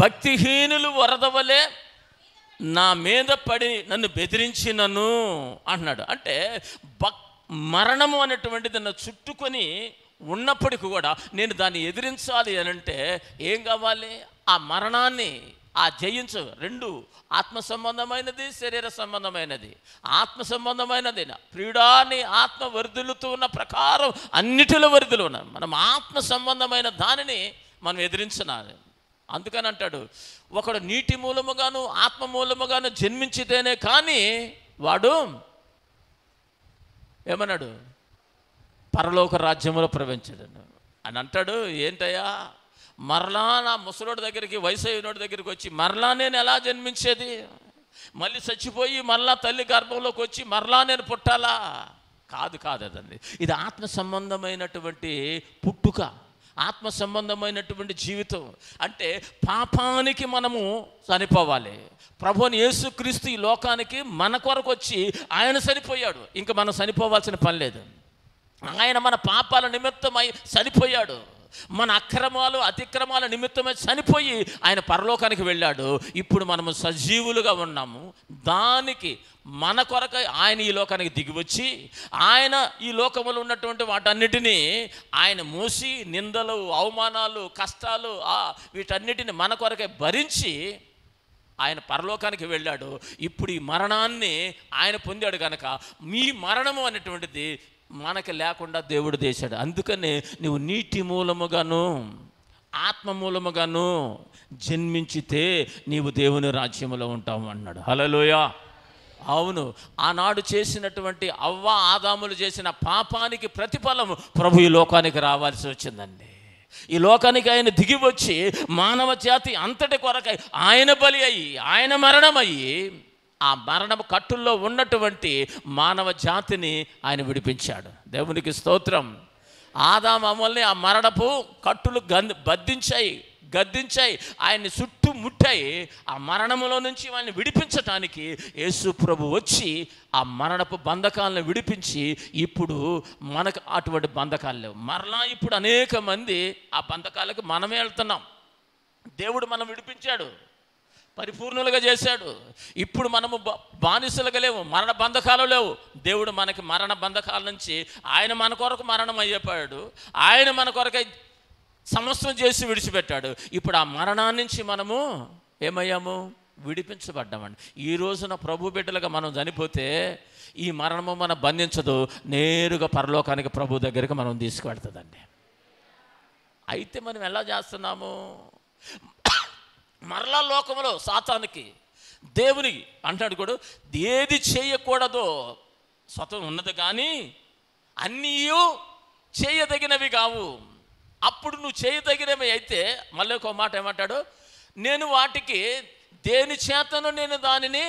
భక్తిహీనులు వరదవలే నా మీద పడి నన్ను బెదిరించి నన్ను అంటున్నాడు అంటే భక్ మరణము అనేటువంటిది నన్ను చుట్టుకొని ఉన్నప్పటికీ కూడా నేను దాన్ని ఎదిరించాలి అని అంటే ఏం కావాలి ఆ మరణాన్ని ఆ జయించు రెండు ఆత్మ సంబంధమైనది శరీర సంబంధమైనది ఆత్మ సంబంధమైనది ప్రీడాన్ని ఆత్మ వరిదిలుతూ ఉన్న ప్రకారం అన్నిటిలో వరిదిలు ఉన్నాయి మనం ఆత్మ సంబంధమైన దానిని మనం ఎదిరించాలి అందుకని అంటాడు ఒకడు నీటి మూలముగాను ఆత్మ మూలముగాను జన్మించితేనే కానీ వాడు ఏమన్నాడు పరలోక రాజ్యంలో ప్రవేశించడు అని అంటాడు ఏంటయ్యా మరలా నా ముసలోడి దగ్గరికి వయసు అయినోడి దగ్గరికి వచ్చి మరలా నేను ఎలా జన్మించేది మళ్ళీ చచ్చిపోయి మరలా తల్లి గర్భంలోకి వచ్చి మరలా నేను పుట్టాలా కాదు కాదు అదండి ఇది ఆత్మ సంబంధమైనటువంటి పుట్టుక ఆత్మ సంబంధమైనటువంటి జీవితం అంటే పాపానికి మనము చనిపోవాలి ప్రభుని యేసుక్రీస్తు ఈ లోకానికి మన కొరకు వచ్చి ఆయన చనిపోయాడు ఇంకా మనం చనిపోవాల్సిన పని లేదు ఆయన మన పాపాల నిమిత్తమై చనిపోయాడు మన అక్రమాలు అతిక్రమాల నిమిత్తమే చనిపోయి ఆయన పరలోకానికి వెళ్ళాడు ఇప్పుడు మనము సజీవులుగా ఉన్నాము దానికి మన కొరక ఆయన ఈ లోకానికి దిగివచ్చి ఆయన ఈ లోకంలో ఉన్నటువంటి వాటన్నిటినీ ఆయన మూసి నిందలు అవమానాలు కష్టాలు వీటన్నిటిని మన కొరకే భరించి ఆయన పరలోకానికి వెళ్ళాడు ఇప్పుడు ఈ మరణాన్ని ఆయన పొందాడు కనుక మీ మరణము అనేటువంటిది మనకి లేకుండా దేవుడు చేశాడు అందుకనే నువ్వు నీటి మూలముగాను ఆత్మ మూలముగాను జన్మించితే నీవు దేవుని రాజ్యంలో ఉంటావు అన్నాడు హలోయా అవును ఆనాడు చేసినటువంటి అవ్వ ఆదాములు చేసిన పాపానికి ప్రతిఫలం ప్రభు ఈ లోకానికి రావాల్సి వచ్చిందండి ఈ లోకానికి ఆయన దిగి వచ్చి మానవ జాతి అంతటి కొరకై ఆయన బలి అయ్యి ఆయన మరణమయ్యి ఆ మరణము కట్టుల్లో ఉన్నటువంటి మానవ జాతిని ఆయన విడిపించాడు దేవునికి స్తోత్రం ఆదా మమ్మల్ని ఆ మరణపు కట్టులు గంది బద్దించాయి గద్దించాయి ఆయన్ని చుట్టూ ముట్టాయి ఆ మరణములో నుంచి వాడిని విడిపించటానికి యేసు ప్రభు వచ్చి ఆ మరణపు బంధకాలను విడిపించి ఇప్పుడు మనకు అటువంటి బంధకాలు లేవు మరలా ఇప్పుడు అనేక మంది ఆ బంధకాలకు మనమే వెళ్తున్నాం దేవుడు మనం విడిపించాడు పరిపూర్ణులుగా చేశాడు ఇప్పుడు మనము బానిసలుగా లేవు మరణ బంధకాలు లేవు దేవుడు మనకి మరణ బంధకాల నుంచి ఆయన మన కొరకు మరణం అయ్యేపాడు ఆయన మన కొరకై సమస్తం చేసి విడిచిపెట్టాడు ఇప్పుడు ఆ మరణాన్ని నుంచి మనము ఏమయ్యాము విడిపించబడ్డామండి ఈ రోజున ప్రభు బిడ్డలుగా మనం చనిపోతే ఈ మరణము మనం బంధించదు నేరుగా పరలోకానికి ప్రభు దగ్గరికి మనం తీసుకువెళ్తుందండి అయితే మనం ఎలా చేస్తున్నాము మరలా లోకంలో సాతానికి దేవుని అంటాడు కూడా ఏది చేయకూడదో స్వతం ఉన్నది కానీ అన్నీ చేయదగినవి కావు అప్పుడు నువ్వు చేయదగినవి అయితే మళ్ళీ ఒక మాట ఏమంటాడు నేను వాటికి దేని చేతను నేను దానిని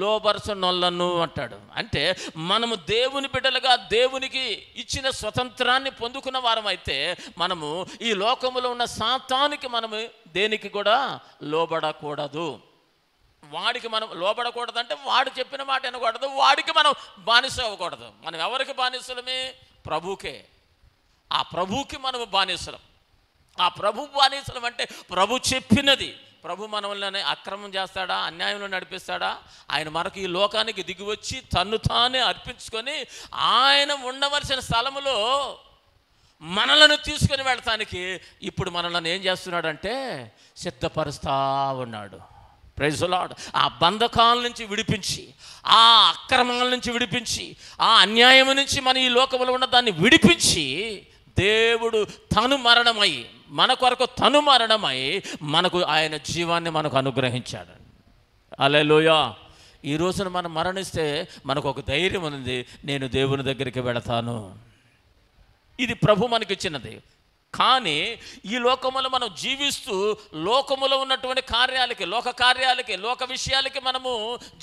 లోబరచనొల్లను అంటాడు అంటే మనము దేవుని బిడ్డలుగా దేవునికి ఇచ్చిన స్వతంత్రాన్ని పొందుకున్న వారం అయితే మనము ఈ లోకములో ఉన్న సాతానికి మనము దేనికి కూడా లోబడకూడదు వాడికి మనం లోబడకూడదు అంటే వాడు చెప్పిన మాట వినకూడదు వాడికి మనం బానిస అవ్వకూడదు మనం ఎవరికి బానిసలమే ప్రభుకే ఆ ప్రభుకి మనం బానిసలం ఆ ప్రభు బానిసలం అంటే ప్రభు చెప్పినది ప్రభు మనల్ని అక్రమం చేస్తాడా అన్యాయంలో నడిపిస్తాడా ఆయన మనకు ఈ లోకానికి దిగివచ్చి తన్ను తానే అర్పించుకొని ఆయన ఉండవలసిన స్థలంలో మనలను తీసుకొని వెళతానికి ఇప్పుడు మనల్ని ఏం చేస్తున్నాడంటే సిద్ధపరుస్తా ఉన్నాడు ప్రైజులాడ్ ఆ బంధకాల నుంచి విడిపించి ఆ అక్రమాల నుంచి విడిపించి ఆ అన్యాయం నుంచి మన ఈ లోకంలో ఉన్న దాన్ని విడిపించి దేవుడు తను మరణమై మన కొరకు తను మరణమై మనకు ఆయన జీవాన్ని మనకు అనుగ్రహించాడు అలే లోయా ఈ రోజున మనం మరణిస్తే మనకు ఒక ధైర్యం ఉంది నేను దేవుని దగ్గరికి వెళతాను ఇది ప్రభు మనకిచ్చినది కానీ ఈ లోకములో మనం జీవిస్తూ లోకములో ఉన్నటువంటి కార్యాలకి లోక కార్యాలకి లోక విషయాలకి మనము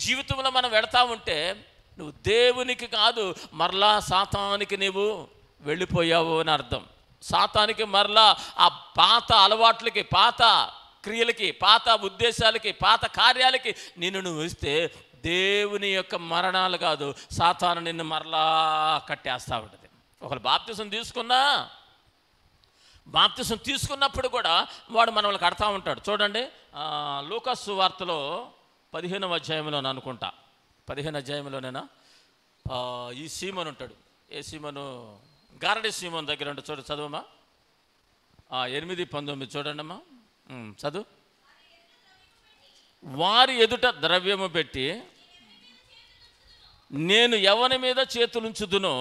జీవితంలో మనం వెళతా ఉంటే నువ్వు దేవునికి కాదు మరలా సాతానికి నీవు వెళ్ళిపోయావు అని అర్థం సాతానికి మరలా ఆ పాత అలవాట్లకి పాత క్రియలకి పాత ఉద్దేశాలకి పాత కార్యాలకి నిన్ను నువ్వు ఇస్తే దేవుని యొక్క మరణాలు కాదు సాతాను నిన్ను మరలా కట్టేస్తా ఉంటుంది ఒకరు బాప్తిసం తీసుకున్నా బాప్తిసం తీసుకున్నప్పుడు కూడా వాడు మనల్ని కడతా ఉంటాడు చూడండి లూకస్ వార్తలో పదిహేనవ అధ్యాయంలో అనుకుంటా పదిహేను అధ్యాయంలోనేనా ఈ సీమను ఉంటాడు ఏ సీమను గారడి సింహం దగ్గర ఉంటే చూడు చదువమ్మా ఎనిమిది పంతొమ్మిది చూడండమ్మా చదువు వారి ఎదుట ద్రవ్యము పెట్టి నేను ఎవరి మీద చేతులుంచుదునో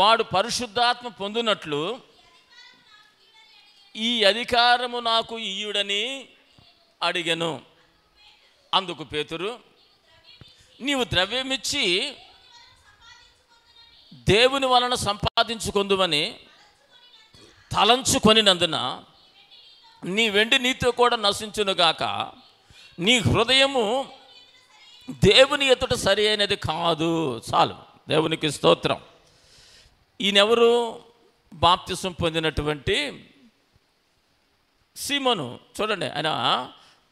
వాడు పరిశుద్ధాత్మ పొందినట్లు ఈ అధికారము నాకు ఈయుడని అడిగను అందుకు పేతురు నీవు ద్రవ్యమిచ్చి దేవుని వలన సంపాదించుకుందుమని తలంచుకొనినందున నీ వెండి నీతో కూడా నశించును గాక నీ హృదయము దేవుని ఎదుట సరి అయినది కాదు చాలు దేవునికి స్తోత్రం ఈయనెవరు బాప్తిసం పొందినటువంటి సీమోను చూడండి ఆయన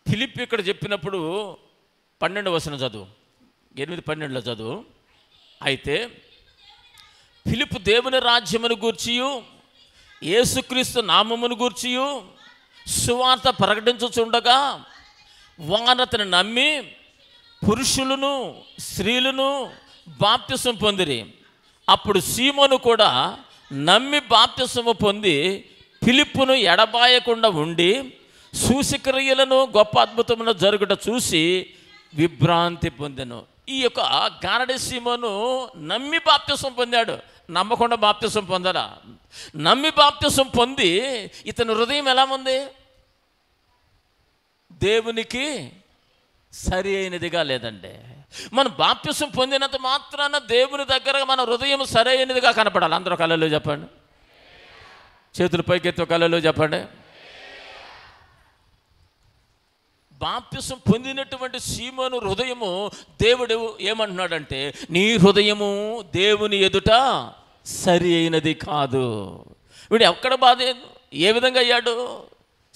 ఫిలిప్ ఇక్కడ చెప్పినప్పుడు పన్నెండు వసిన చదువు ఎనిమిది పన్నెండులో చదువు అయితే ఫిలిప్ దేవుని రాజ్యమును గూర్చియు యేసుక్రీస్తు నామమును గూర్చియు సువార్త ప్రకటించుచుండగా వానతను అతను నమ్మి పురుషులను స్త్రీలను బాప్తిసం పొందిరి అప్పుడు సీమను కూడా నమ్మి బాప్తిసము పొంది పిలుపును ఎడబాయకుండా ఉండి సూసిక్రియలను గొప్ప అద్భుతమును జరుగుట చూసి విభ్రాంతి పొందెను ఈ యొక్క గారడసీమను నమ్మి బాప్త్యసం పొందాడు నమ్మకుండా బాప్త్యసం పొందరా నమ్మి బాప్త్యసం పొంది ఇతని హృదయం ఎలా ఉంది దేవునికి సరి అయినదిగా లేదండి మనం బాప్త్యసం పొందినంత మాత్రాన దేవుని దగ్గర మన హృదయం సరైనదిగా కనపడాలి అందరూ కళలో చెప్పండి చేతులు పైకెత్తు కళలో చెప్పండి బాప్తిసం పొందినటువంటి సీమను హృదయము దేవుడు ఏమంటున్నాడంటే నీ హృదయము దేవుని ఎదుట సరి అయినది కాదు వీడు ఎక్కడ బాధ ఏ విధంగా అయ్యాడు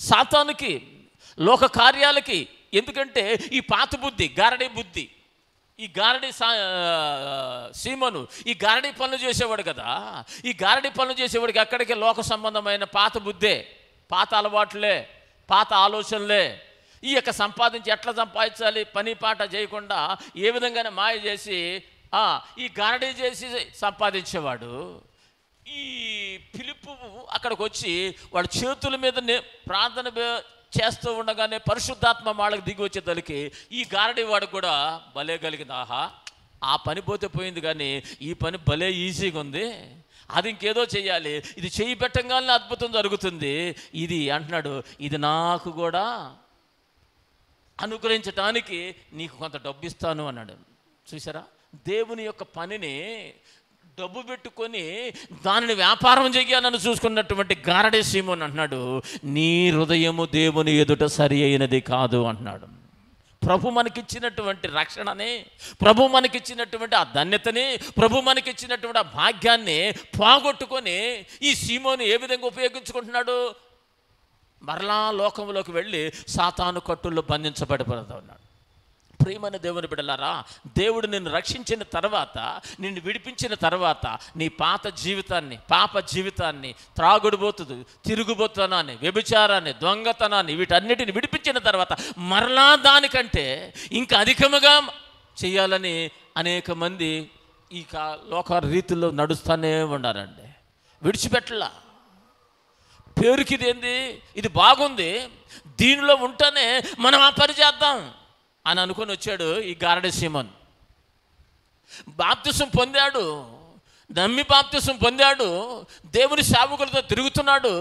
సాతానికి లోక కార్యాలకి ఎందుకంటే ఈ పాత బుద్ధి గారడీ బుద్ధి ఈ గారడి సీమను ఈ గారడి పనులు చేసేవాడు కదా ఈ గారడి పనులు చేసేవాడికి అక్కడికి లోక సంబంధమైన పాత బుద్ధే పాత అలవాట్లే పాత ఆలోచనలే ఈ యొక్క సంపాదించి ఎట్లా సంపాదించాలి పని పాట చేయకుండా ఏ విధంగానే మాయ చేసి ఈ గారడీ చేసి సంపాదించేవాడు ఈ పిలుపు అక్కడికి వచ్చి వాడు చేతుల మీద ప్రార్థన చేస్తూ ఉండగానే పరిశుద్ధాత్మ వాళ్ళకి దిగి వచ్చే తలికి ఈ గారడీ వాడు కూడా భలే కలిగింది ఆహా ఆ పని పోతే పోయింది కానీ ఈ పని భలే ఈజీగా ఉంది అది ఇంకేదో చేయాలి ఇది చేయి పెట్టంగానే అద్భుతం జరుగుతుంది ఇది అంటున్నాడు ఇది నాకు కూడా అనుగ్రహించడానికి నీకు కొంత డబ్బు ఇస్తాను అన్నాడు చూసారా దేవుని యొక్క పనిని డబ్బు పెట్టుకొని దానిని వ్యాపారం చేయాలని చూసుకున్నటువంటి గారడే సీమోన్ అంటున్నాడు నీ హృదయము దేవుని ఎదుట సరి అయినది కాదు అంటున్నాడు ప్రభు మనకిచ్చినటువంటి రక్షణని ప్రభు మనకిచ్చినటువంటి ఆ ధన్యతని ప్రభు మనకిచ్చినటువంటి ఆ భాగ్యాన్ని పోగొట్టుకొని ఈ సీమోని ఏ విధంగా ఉపయోగించుకుంటున్నాడు మరలా లోకంలోకి వెళ్ళి సాతాను కట్టుల్లో బంధించబడిపోతా ఉన్నాడు ప్రేమను దేవుని బిడలారా దేవుడు నిన్ను రక్షించిన తర్వాత నిన్ను విడిపించిన తర్వాత నీ పాత జీవితాన్ని పాప జీవితాన్ని త్రాగుడుబోతుడు తిరుగుబోతనాన్ని వ్యభిచారాన్ని దొంగతనాన్ని వీటన్నిటిని విడిపించిన తర్వాత మరలా దానికంటే ఇంకా అధికముగా చేయాలని అనేక మంది ఈ కా లోక రీతిలో నడుస్తూనే ఉండాలండి విడిచిపెట్టలా పేరుకి ఇది ఏంది ఇది బాగుంది దీనిలో ఉంటేనే మనం ఆ పని చేద్దాం అని అనుకొని వచ్చాడు ఈ గారడ సీమన్ బాప్తిసం పొందాడు నమ్మి బాప్తిసం పొందాడు దేవుని సేవకులతో తిరుగుతున్నాడు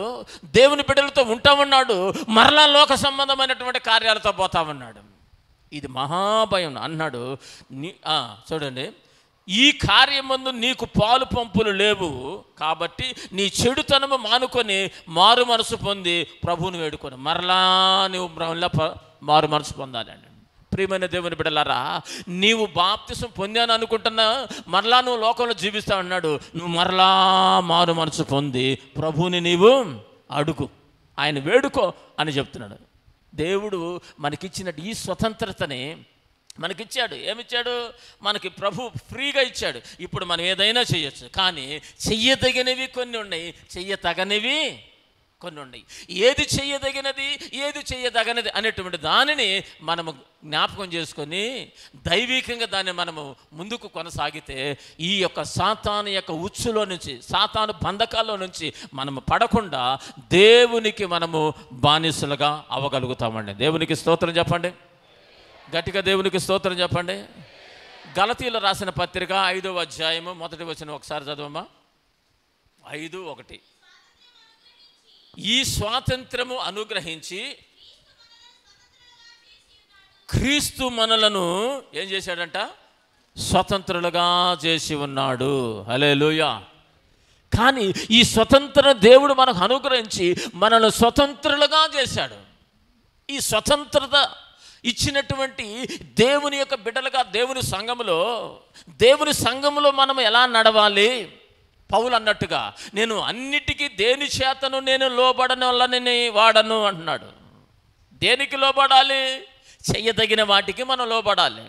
దేవుని బిడ్డలతో ఉంటామన్నాడు మరలా లోక సంబంధమైనటువంటి కార్యాలతో పోతామన్నాడు ఇది మహాభయం అన్నాడు చూడండి ఈ కార్యమందు నీకు పాలు పంపులు లేవు కాబట్టి నీ చెడుతనము మానుకొని మారు మనసు పొంది ప్రభువుని వేడుకొని మరలా నువ్వు బ్రహ్మలా మారు మనసు పొందాలండి ప్రియమైన దేవుని బిడలారా నీవు బాప్తిసం పొందాను అనుకుంటున్నా మరలా నువ్వు లోకంలో జీవిస్తా నువ్వు మరలా మారు మనసు పొంది ప్రభువుని నీవు అడుగు ఆయన వేడుకో అని చెప్తున్నాడు దేవుడు మనకిచ్చినట్టు ఈ స్వతంత్రతని మనకిచ్చాడు ఏమిచ్చాడు మనకి ప్రభు ఫ్రీగా ఇచ్చాడు ఇప్పుడు మనం ఏదైనా చేయొచ్చు కానీ చెయ్యదగినవి కొన్ని ఉన్నాయి చెయ్యతగనివి కొన్ని ఉన్నాయి ఏది చేయదగినది ఏది చేయదగినది అనేటువంటి దానిని మనము జ్ఞాపకం చేసుకొని దైవికంగా దాన్ని మనము ముందుకు కొనసాగితే ఈ యొక్క సాతాను యొక్క ఉచ్చులో నుంచి సాతాను బంధకాల్లో నుంచి మనము పడకుండా దేవునికి మనము బానిసలుగా అవ్వగలుగుతామండి దేవునికి స్తోత్రం చెప్పండి గట్టిగా దేవునికి స్తోత్రం చెప్పండి గలతీలు రాసిన పత్రిక ఐదవ అధ్యాయము మొదటి వచ్చిన ఒకసారి చదవమ్మా ఐదు ఒకటి ఈ స్వాతంత్రము అనుగ్రహించి క్రీస్తు మనలను ఏం చేశాడంట స్వతంత్రులుగా చేసి ఉన్నాడు హలే లూయా కానీ ఈ స్వతంత్ర దేవుడు మనకు అనుగ్రహించి మనల్ని స్వతంత్రులుగా చేశాడు ఈ స్వతంత్రత ఇచ్చినటువంటి దేవుని యొక్క బిడ్డలుగా దేవుని సంఘములో దేవుని సంఘములో మనం ఎలా నడవాలి పౌలు అన్నట్టుగా నేను అన్నిటికీ దేని చేతను నేను లోబడని వల్లనే వాడను అంటున్నాడు దేనికి లోబడాలి చెయ్యదగిన వాటికి మనం లోబడాలి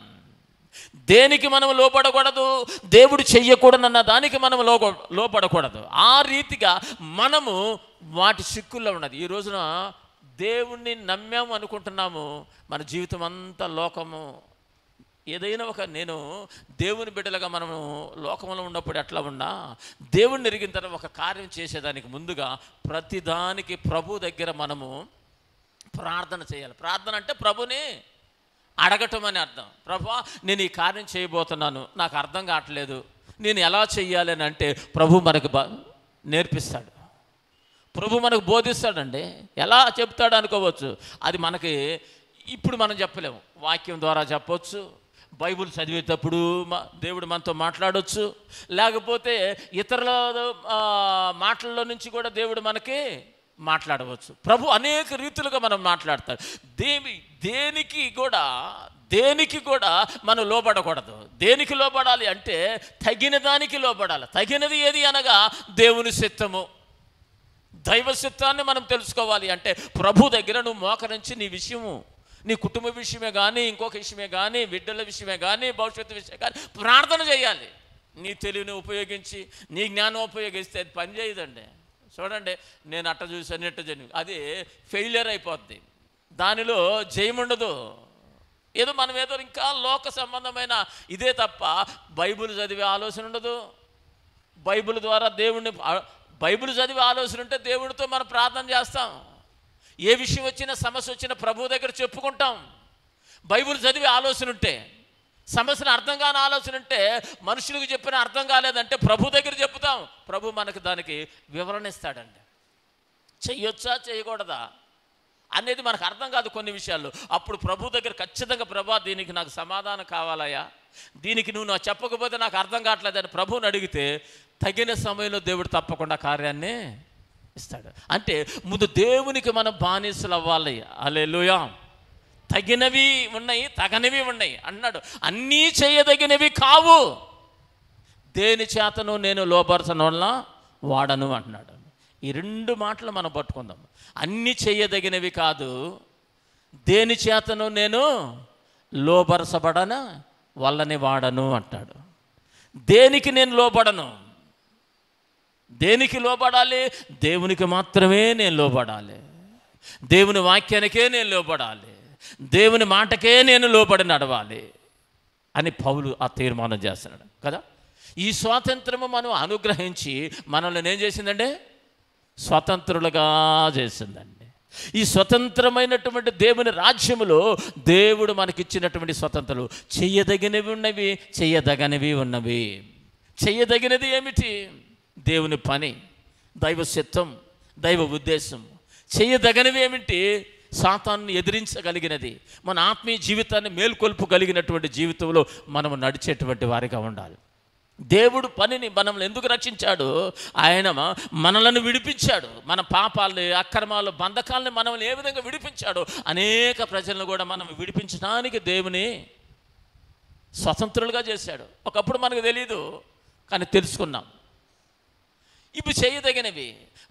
దేనికి మనం లోపడకూడదు దేవుడు చెయ్యకూడదన్న దానికి మనం లోప లోపడకూడదు ఆ రీతిగా మనము వాటి చిక్కుల్లో ఉన్నది ఈ రోజున దేవుణ్ణి నమ్మాము అనుకుంటున్నాము మన జీవితం అంతా లోకము ఏదైనా ఒక నేను దేవుని బిడ్డలుగా మనము లోకంలో ఉన్నప్పుడు ఎట్లా ఉన్నా దేవుణ్ణి ఎరిగిన తర్వాత ఒక కార్యం చేసేదానికి ముందుగా ప్రతిదానికి ప్రభు దగ్గర మనము ప్రార్థన చేయాలి ప్రార్థన అంటే ప్రభుని అడగటం అని అర్థం ప్రభు నేను ఈ కార్యం చేయబోతున్నాను నాకు అర్థం కావట్లేదు నేను ఎలా చెయ్యాలి అని అంటే ప్రభు మనకు నేర్పిస్తాడు ప్రభు మనకు బోధిస్తాడండి ఎలా చెప్తాడు అనుకోవచ్చు అది మనకి ఇప్పుడు మనం చెప్పలేము వాక్యం ద్వారా చెప్పవచ్చు బైబుల్ చదివేటప్పుడు దేవుడు మనతో మాట్లాడవచ్చు లేకపోతే ఇతరుల మాటల్లో నుంచి కూడా దేవుడు మనకి మాట్లాడవచ్చు ప్రభు అనేక రీతులుగా మనం మాట్లాడతాడు దేని దేనికి కూడా దేనికి కూడా మనం లోపడకూడదు దేనికి లోపడాలి అంటే తగిన దానికి లోపడాలి తగినది ఏది అనగా దేవుని చిత్తము దైవశత్వాన్ని మనం తెలుసుకోవాలి అంటే ప్రభు దగ్గర నువ్వు మోకరించి నీ విషయము నీ కుటుంబ విషయమే కానీ ఇంకొక విషయమే కానీ బిడ్డల విషయమే కానీ భవిష్యత్తు విషయమే కానీ ప్రార్థన చేయాలి నీ తెలివిని ఉపయోగించి నీ జ్ఞానం ఉపయోగిస్తే అది పని చేయదండి చూడండి నేను అట్ట చూసాను ఎట్ట జరిగి అది ఫెయిలియర్ అయిపోద్ది దానిలో జయముండదు ఏదో మనం ఏదో ఇంకా లోక సంబంధమైన ఇదే తప్ప బైబుల్ చదివే ఆలోచన ఉండదు బైబిల్ ద్వారా దేవుణ్ణి బైబిల్ చదివి ఆలోచన ఉంటే దేవుడితో మనం ప్రార్థన చేస్తాం ఏ విషయం వచ్చినా సమస్య వచ్చినా ప్రభు దగ్గర చెప్పుకుంటాం బైబిల్ చదివి ఆలోచన ఉంటే సమస్యను అర్థం కాని ఆలోచన ఉంటే మనుషులకు చెప్పిన అర్థం కాలేదంటే ప్రభు దగ్గర చెప్తాం ప్రభు మనకు దానికి వివరణ ఇస్తాడండి చేయొచ్చా చేయకూడదా అనేది మనకు అర్థం కాదు కొన్ని విషయాల్లో అప్పుడు ప్రభు దగ్గర ఖచ్చితంగా ప్రభా దీనికి నాకు సమాధానం కావాలయ్యా దీనికి నువ్వు నాకు చెప్పకపోతే నాకు అర్థం కావట్లేదని ప్రభువుని అడిగితే తగిన సమయంలో దేవుడు తప్పకుండా కార్యాన్ని ఇస్తాడు అంటే ముందు దేవునికి మనం బానిసలు అవ్వాలి అలే లూయా తగినవి ఉన్నాయి తగనివి ఉన్నాయి అన్నాడు అన్నీ చేయదగినవి కావు దేని చేతను నేను లోపరచనోళ్ళ వాడను అంటున్నాడు ఈ రెండు మాటలు మనం పట్టుకుందాం అన్నీ చేయదగినవి కాదు దేని చేతను నేను లోబరచబడన వల్లని వాడను అంటాడు దేనికి నేను లోబడను దేనికి లోబడాలి దేవునికి మాత్రమే నేను లోబడాలి దేవుని వాక్యానికే నేను లోబడాలి దేవుని మాటకే నేను లోబడి నడవాలి అని పౌలు ఆ తీర్మానం చేస్తున్నాడు కదా ఈ స్వాతంత్రము మనం అనుగ్రహించి మనల్ని ఏం చేసిందంటే స్వతంత్రులుగా చేసిందండి ఈ స్వతంత్రమైనటువంటి దేవుని రాజ్యములో దేవుడు మనకిచ్చినటువంటి స్వతంత్రులు చేయదగినవి ఉన్నవి చెయ్యదగనివి ఉన్నవి చేయదగినది ఏమిటి దేవుని పని దైవ దైవ ఉద్దేశం చేయదగనివి ఏమిటి సాతాన్ని ఎదిరించగలిగినది మన ఆత్మీయ జీవితాన్ని మేల్కొల్పగలిగినటువంటి జీవితంలో మనము నడిచేటువంటి వారిగా ఉండాలి దేవుడు పనిని మనల్ని ఎందుకు రక్షించాడు ఆయన మనలను విడిపించాడు మన పాపాలని అక్రమాలు బంధకాలని మనల్ని ఏ విధంగా విడిపించాడు అనేక ప్రజలను కూడా మనం విడిపించడానికి దేవుని స్వతంత్రులుగా చేశాడు ఒకప్పుడు మనకు తెలియదు కానీ తెలుసుకున్నాం ఇవి చేయదగినవి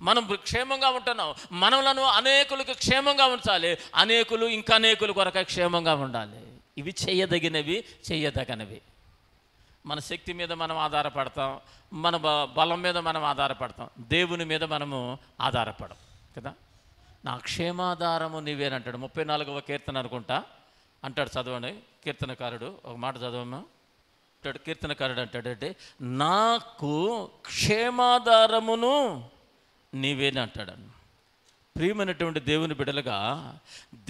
మనం క్షేమంగా ఉంటున్నాం మనలను అనేకులకు క్షేమంగా ఉంచాలి అనేకులు ఇంకా అనేకులు కొరక క్షేమంగా ఉండాలి ఇవి చేయదగినవి చేయదగినవి మన శక్తి మీద మనం ఆధారపడతాం మన బలం మీద మనం ఆధారపడతాం దేవుని మీద మనము ఆధారపడం కదా నా క్షేమాధారము నీవేనంటాడు ముప్పై నాలుగవ కీర్తన అనుకుంటా అంటాడు చదవండి కీర్తనకారుడు ఒక మాట చదవమ్మా అంటాడు కీర్తనకారుడు అంటాడంటే నాకు క్షేమాధారమును నీవేనంటాడు ప్రియమైనటువంటి దేవుని బిడలుగా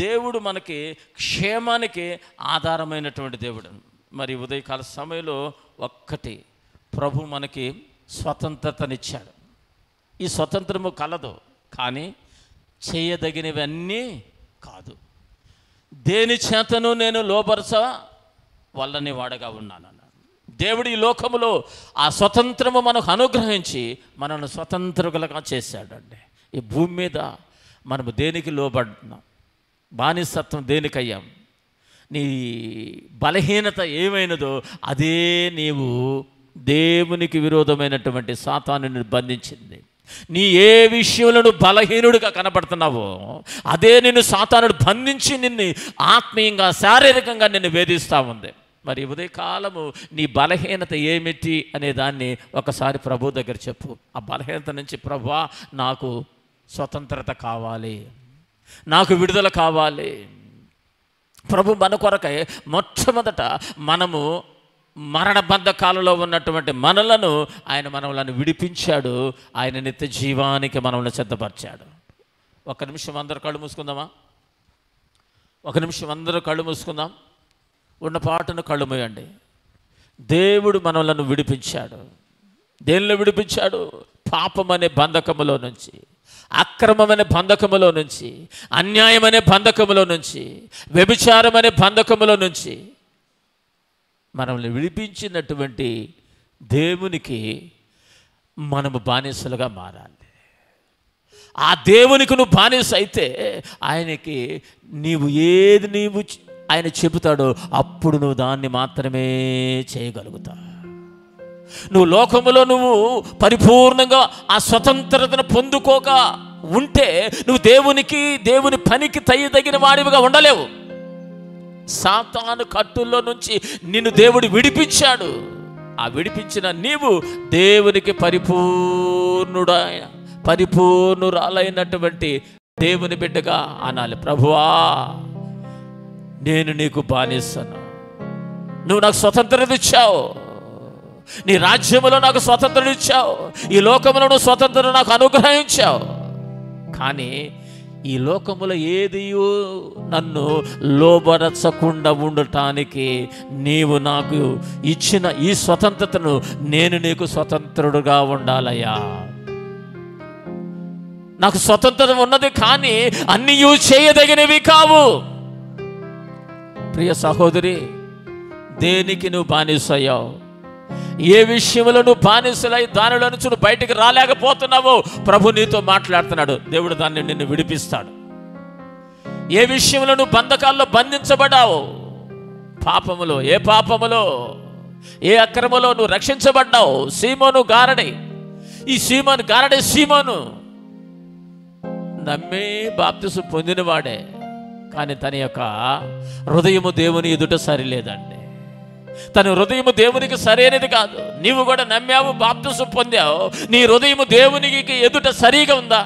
దేవుడు మనకి క్షేమానికి ఆధారమైనటువంటి దేవుడు మరి ఉదయకాల సమయంలో ఒక్కటి ప్రభు మనకి స్వతంత్రతనిచ్చాడు ఈ స్వతంత్రము కలదు కానీ చేయదగినవన్నీ కాదు దేని చేతను నేను లోపరచ వల్లని వాడగా ఉన్నాను అన్నాడు దేవుడు ఈ లోకములో ఆ స్వతంత్రము మనకు అనుగ్రహించి మనల్ని స్వతంత్రులుగా చేశాడండి ఈ భూమి మీద మనము దేనికి లోబడినాం బానిసత్వం దేనికయ్యాం నీ బలహీనత ఏమైనదో అదే నీవు దేవునికి విరోధమైనటువంటి సాతాను బంధించింది నీ ఏ విషయంలో బలహీనుడిగా కనపడుతున్నావో అదే నిన్ను సాతానుడు బంధించి నిన్ను ఆత్మీయంగా శారీరకంగా నిన్ను వేధిస్తూ ఉంది మరి ఉదయ కాలము నీ బలహీనత ఏమిటి అనే దాన్ని ఒకసారి ప్రభు దగ్గర చెప్పు ఆ బలహీనత నుంచి ప్రభా నాకు స్వతంత్రత కావాలి నాకు విడుదల కావాలి ప్రభు మన కొరకై మొట్టమొదట మనము మరణ బంధకాలలో ఉన్నటువంటి మనలను ఆయన మనలను విడిపించాడు ఆయన నిత్య జీవానికి మనల్ని సిద్ధపరిచాడు ఒక నిమిషం అందరూ కళ్ళు మూసుకుందామా ఒక నిమిషం అందరూ కళ్ళు మూసుకుందాం ఉన్న పాటను కళ్ళు మూయండి దేవుడు మనలను విడిపించాడు దేనిలో విడిపించాడు పాపం అనే బంధకములో నుంచి అక్రమమనే బంధకములో నుంచి అన్యాయమనే బంధకములో నుంచి వ్యభిచారమనే బంధకములో నుంచి మనల్ని విడిపించినటువంటి దేవునికి మనము బానిసలుగా మారాలి ఆ దేవునికి నువ్వు బానిస అయితే ఆయనకి నీవు ఏది నీవు ఆయన చెబుతాడో అప్పుడు నువ్వు దాన్ని మాత్రమే చేయగలుగుతావు నువ్వు లోకములో నువ్వు పరిపూర్ణంగా ఆ స్వతంత్రతను పొందుకోక ఉంటే నువ్వు దేవునికి దేవుని పనికి తయ్యదగిన వాడివిగా ఉండలేవు సాతాను కట్టుల్లో నుంచి నిన్ను దేవుడు విడిపించాడు ఆ విడిపించిన నీవు దేవునికి పరిపూర్ణుడైన పరిపూర్ణురాలైనటువంటి దేవుని బిడ్డగా అనాలి ప్రభువా నేను నీకు బానిస్తాను నువ్వు నాకు స్వతంత్రత ఇచ్చావు నీ రాజ్యములో నాకు స్వతంత్రం ఇచ్చావు ఈ లోకంలో నువ్వు స్వతంత్రం నాకు అనుగ్రహించావు కానీ ఈ లోకములో ఏది నన్ను లోబరచకుండా ఉండటానికి నీవు నాకు ఇచ్చిన ఈ స్వతంత్రతను నేను నీకు స్వతంత్రుడుగా ఉండాలయ్యా నాకు స్వతంత్రం ఉన్నది కానీ అన్నీ చేయదగినవి కావు ప్రియ సహోదరి దేనికి నువ్వు బానిసయ్యావు ఏ విషయంలో నువ్వు బానిసలై దానిలో నుంచి నువ్వు బయటికి రాలేకపోతున్నావో ప్రభు నీతో మాట్లాడుతున్నాడు దేవుడు దాన్ని నిన్ను విడిపిస్తాడు ఏ విషయంలో నువ్వు బంధకాల్లో బంధించబడ్డావు పాపములో ఏ పాపములో ఏ అక్రమలో నువ్వు రక్షించబడ్డావు సీమోను గారడి ఈ సీమోను గారడే సీమోను నమ్మి బాప్తిసు పొందినవాడే కానీ తన యొక్క హృదయము దేవుని ఎదుట సరిలేదండి తన హృదయం దేవునికి సరైనది కాదు నీవు కూడా నమ్మావు బాప్తిసం పొందావు నీ హృదయం దేవునికి ఎదుట సరిగా ఉందా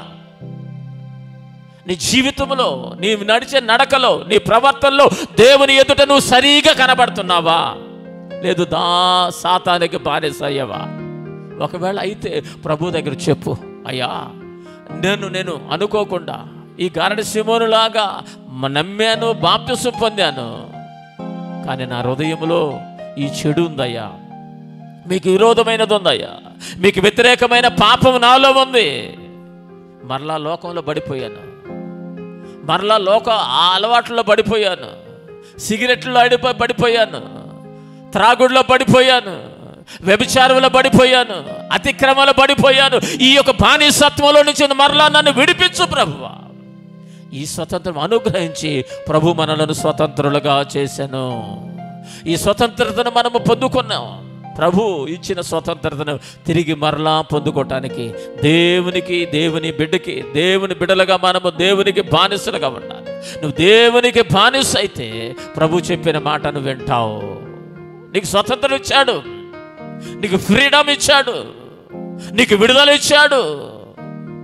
నీ జీవితంలో నీవు నడిచే నడకలో నీ ప్రవర్తనలో దేవుని ఎదుట నువ్వు సరిగా కనబడుతున్నావా లేదు దా సాతానికి బానేసయ్యవా ఒకవేళ అయితే ప్రభు దగ్గర చెప్పు అయ్యా నేను నేను అనుకోకుండా ఈ గారడ సింహనులాగా నమ్మాను బాప్తిసం పొందాను కానీ నా హృదయంలో ఈ చెడు ఉందయ్యా మీకు విరోధమైనది ఉందయ్యా మీకు వ్యతిరేకమైన పాపం నాలో ఉంది మరలా లోకంలో పడిపోయాను మరలా లోక అలవాట్లో పడిపోయాను సిగరెట్లో అడిపో పడిపోయాను త్రాగుడులో పడిపోయాను వ్యభిచారంలో పడిపోయాను అతిక్రమలో పడిపోయాను ఈ యొక్క బానిసత్వంలో నుంచి మరలా నన్ను విడిపించు ప్రభువ ఈ స్వతంత్రం అనుగ్రహించి ప్రభు మనలను స్వతంత్రులుగా చేశాను ఈ స్వతంత్రతను మనము పొందుకున్నాం ప్రభు ఇచ్చిన స్వతంత్రతను తిరిగి మరలా పొందుకోవటానికి దేవునికి దేవుని బిడ్డకి దేవుని బిడ్డలుగా మనము దేవునికి బానిసలుగా ఉండాలి నువ్వు దేవునికి బానిస అయితే ప్రభు చెప్పిన మాటను వింటావు నీకు స్వతంత్రం ఇచ్చాడు నీకు ఫ్రీడమ్ ఇచ్చాడు నీకు విడుదల ఇచ్చాడు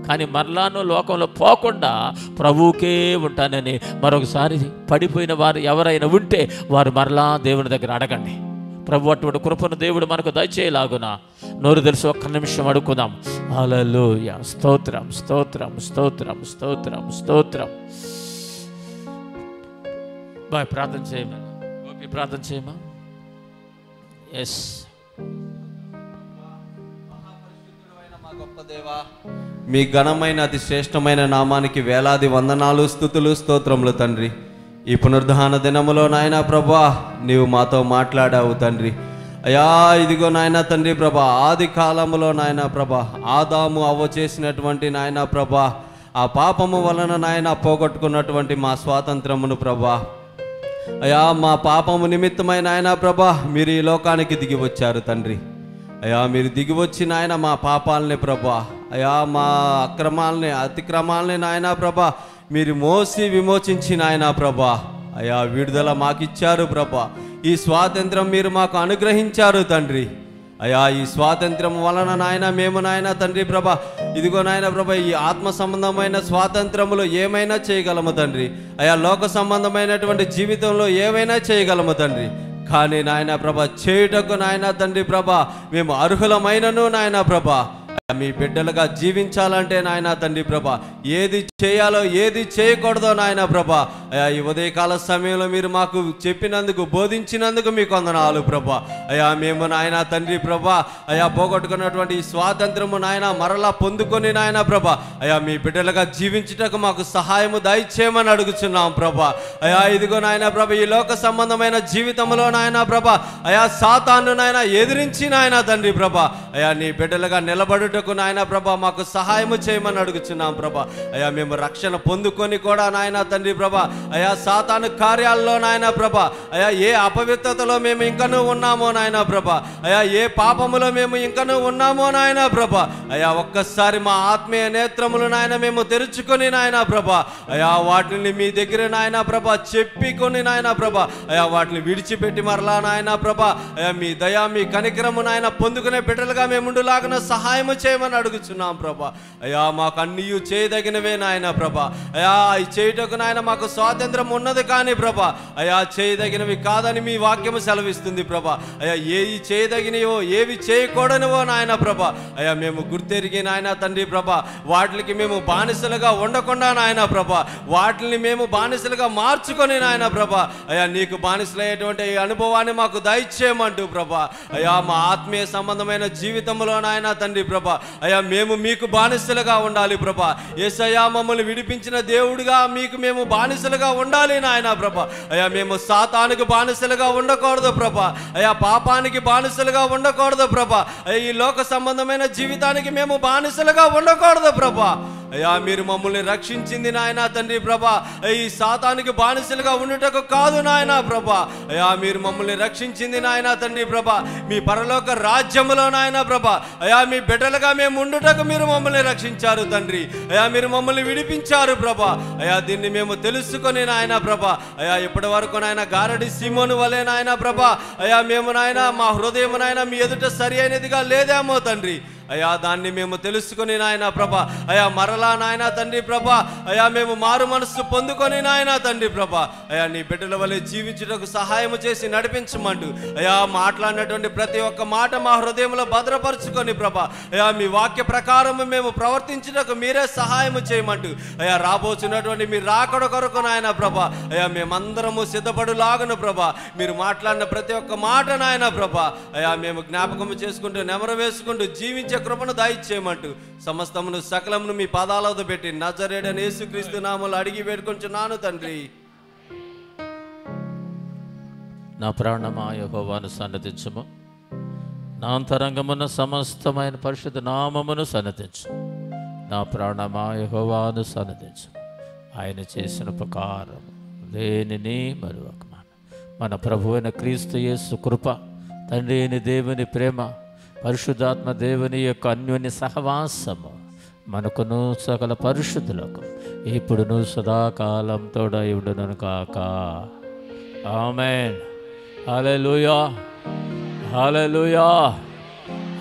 కానీ మరలాను లోకంలో పోకుండా ప్రభువుకే ఉంటానని మరొకసారి పడిపోయిన వారు ఎవరైనా ఉంటే వారు మరలా దేవుని దగ్గర అడగండి ప్రభు అటువంటి కృపను దేవుడు మనకు దయచేయలాగున నోరు తెలిసి ఒక్క నిమిషం అడుగుదాం అలలోయ స్తోత్రం స్తోత్రం స్తోత్రం స్తోత్రం స్తోత్రం బాయ్ ప్రార్థన చేయమా ప్రార్థన చేయమా ఎస్ దేవా మీ ఘనమైన అతి శ్రేష్టమైన నామానికి వేలాది వందనాలు స్థుతులు స్తోత్రములు తండ్రి ఈ పునరుద్ధాన దినములో నాయన ప్రభా నీవు మాతో మాట్లాడావు తండ్రి అయా ఇదిగో నాయన తండ్రి ప్రభా ఆది కాలంలో నాయన ప్రభా ఆదాము అవ్వ చేసినటువంటి నాయన ప్రభా ఆ పాపము వలన నాయన పోగొట్టుకున్నటువంటి మా స్వాతంత్రమును ప్రభా అయా మా పాపము నిమిత్తమైన ఆయన ప్రభా మీరు ఈ లోకానికి దిగి వచ్చారు తండ్రి అయ్యా మీరు దిగి వచ్చి నాయన మా పాపాలని ప్రభా అయ్యా మా అక్రమాలని అతిక్రమాలని నాయన ప్రభా మీరు మోసి విమోచించి నాయన ప్రభా అయా విడుదల మాకిచ్చారు ప్రభా ఈ స్వాతంత్రం మీరు మాకు అనుగ్రహించారు తండ్రి అయా ఈ స్వాతంత్రం వలన నాయన మేము నాయన తండ్రి ప్రభ ఇదిగో నాయన ప్రభ ఈ ఆత్మ సంబంధమైన స్వాతంత్రములు ఏమైనా చేయగలము తండ్రి అయా లోక సంబంధమైనటువంటి జీవితంలో ఏమైనా చేయగలము తండ్రి కానీ నాయన ప్రభ చేయుటకు నాయన తండ్రి ప్రభ మేము అర్హులమైనను నాయన ప్రభ మీ బిడ్డలుగా జీవించాలంటే నాయన తండ్రి ప్రభ ఏది చేయాలో ఏది చేయకూడదో నాయన ప్రభ అయా ఈ ఉదయకాల సమయంలో మీరు మాకు చెప్పినందుకు బోధించినందుకు మీ కొందనాలు ప్రభ అయా మేము నాయన తండ్రి ప్రభ అయా పోగొట్టుకున్నటువంటి ఈ స్వాతంత్రము నాయన మరలా పొందుకొని నాయన ప్రభ అయా మీ బిడ్డలుగా జీవించుటకు మాకు సహాయము దయచేయమని అడుగుతున్నాం ప్రభ అయా ఇదిగో నాయన ప్రభ ఈ లోక సంబంధమైన జీవితంలో నాయన ప్రభ అయా సాతాను నాయన ఎదిరించి నాయన తండ్రి ప్రభ అయా నీ బిడ్డలుగా నిలబడి నిలబడుటకు నాయన ప్రభ మాకు సహాయము చేయమని అడుగుచున్నాం ప్రభ అయా మేము రక్షణ పొందుకొని కూడా నాయన తండ్రి ప్రభ అయా సాతాను కార్యాల్లో నాయన ప్రభ అయా ఏ అపవిత్రతలో మేము ఇంకను ఉన్నామో నాయన ప్రభ అయా ఏ పాపములో మేము ఇంకను ఉన్నామో నాయన ప్రభ అయా ఒక్కసారి మా ఆత్మీయ నేత్రములు నాయన మేము తెరుచుకొని నాయన ప్రభ అయా వాటిని మీ దగ్గర నాయన ప్రభ చెప్పికొని నాయన ప్రభ అయా వాటిని విడిచిపెట్టి మరలా నాయన ప్రభ అయా మీ దయా మీ కనికరము నాయన పొందుకునే బిడ్డలుగా మేముండులాగిన సహాయం చేయమని అడుగుచున్నాం ప్రభా అయా మాకు అన్నీ చేయదగినవే నాయన ప్రభా అయా చేయుటకు నాయన మాకు స్వాతంత్రం ఉన్నది కానీ ప్రభా అయా చేయదగినవి కాదని మీ వాక్యము సెలవిస్తుంది ప్రభా అయా ఏవి చేయదగినవో ఏవి చేయకూడనివో నాయన ప్రభ అయా మేము గుర్తెరిగి నాయన తండ్రి ప్రభా వాటికి మేము బానిసలుగా ఉండకుండా నాయన ప్రభా వాటిని మేము బానిసలుగా మార్చుకొని నాయన ప్రభ అయా నీకు బానిసలయ్యేటువంటి అనుభవాన్ని మాకు దయచేయమంటూ ప్రభా అయా మా ఆత్మీయ సంబంధమైన జీవితంలో నాయన తండ్రి ప్రభ ప్రభా అయ్యా మేము మీకు బానిసలుగా ఉండాలి ప్రభా ఏసయ్యా మమ్మల్ని విడిపించిన దేవుడిగా మీకు మేము బానిసలుగా ఉండాలి నాయన ప్రభ అయ్యా మేము సాతానికి బానిసలుగా ఉండకూడదు ప్రభ అయ్యా పాపానికి బానిసలుగా ఉండకూడదు ప్రభా అయ్యా ఈ లోక సంబంధమైన జీవితానికి మేము బానిసలుగా ఉండకూడదు ప్రభా అయ్యా మీరు మమ్మల్ని రక్షించింది నాయన తండ్రి ప్రభా ఈ సాతానికి బానిసలుగా ఉండటకు కాదు నాయన ప్రభా అయ్యా మీరు మమ్మల్ని రక్షించింది నాయన తండ్రి ప్రభా మీ పరలోక రాజ్యములో నాయన ప్రభా అయ్యా మీ బిడ్డ బిడ్డలుగా మేము ఉండుటకు మీరు మమ్మల్ని రక్షించారు తండ్రి అయా మీరు మమ్మల్ని విడిపించారు ప్రభ అయా దీన్ని మేము తెలుసుకొని నాయన ప్రభ అయా ఇప్పటి వరకు నాయన గారడి సీమోను వలె నాయన ప్రభ అయా మేము నాయన మా హృదయం నాయన మీ ఎదుట సరి అయినదిగా లేదేమో తండ్రి అయా దాన్ని మేము తెలుసుకొని నాయన ప్రభ అయా మరలా నాయన తండ్రి ప్రభ అయా మేము మారు మనస్సు పొందుకొని నాయన తండ్రి ప్రభ అయా నీ బిడ్డల వల్ల జీవించుటకు సహాయం చేసి నడిపించమండు అయా మాట్లాడినటువంటి ప్రతి ఒక్క మాట మా హృదయంలో భద్రపరుచుకొని ప్రభ అయా మీ వాక్య ప్రకారం మేము ప్రవర్తించుటకు మీరే సహాయం చేయమంటూ అయా రాబోచున్నటువంటి మీ రాకడ కొరకు నాయన ప్రభ అయా మేమందరము సిద్ధపడులాగను ప్రభ మీరు మాట్లాడిన ప్రతి ఒక్క మాట నాయన ప్రభ అయా మేము జ్ఞాపకం చేసుకుంటూ నెమర వేసుకుంటూ జీవించ నిత్య కృపను దాయిచ్చేయమంటూ సమస్తమును సకలమును మీ పాదాలతో పెట్టి నజరేడని యేసుక్రీస్తు నామలు అడిగి వేడుకొంచున్నాను తండ్రి నా ప్రాణమా యహోవాను సన్నతించము నా అంతరంగమున సమస్తమైన పరిశుద్ధ నామమును సన్నతించు నా ప్రాణమా యహోవాను సన్నతించు ఆయన చేసిన ఉపకారం లేనిని మరొక మన ప్రభువైన క్రీస్తు యేసు కృప తండ్రి అయిన దేవుని ప్రేమ పరిశుద్ధాత్మ దేవుని యొక్క అన్యోన్య సహవాసము మనకును సకల పరిశుద్ధులకు ఇప్పుడును సదాకాలం తోడయుడును కాక ఆమెన్ హలే లూయా హలే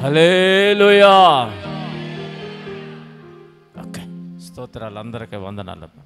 హలే లూయా ఓకే స్తోత్రాలు అందరికీ వందనాలు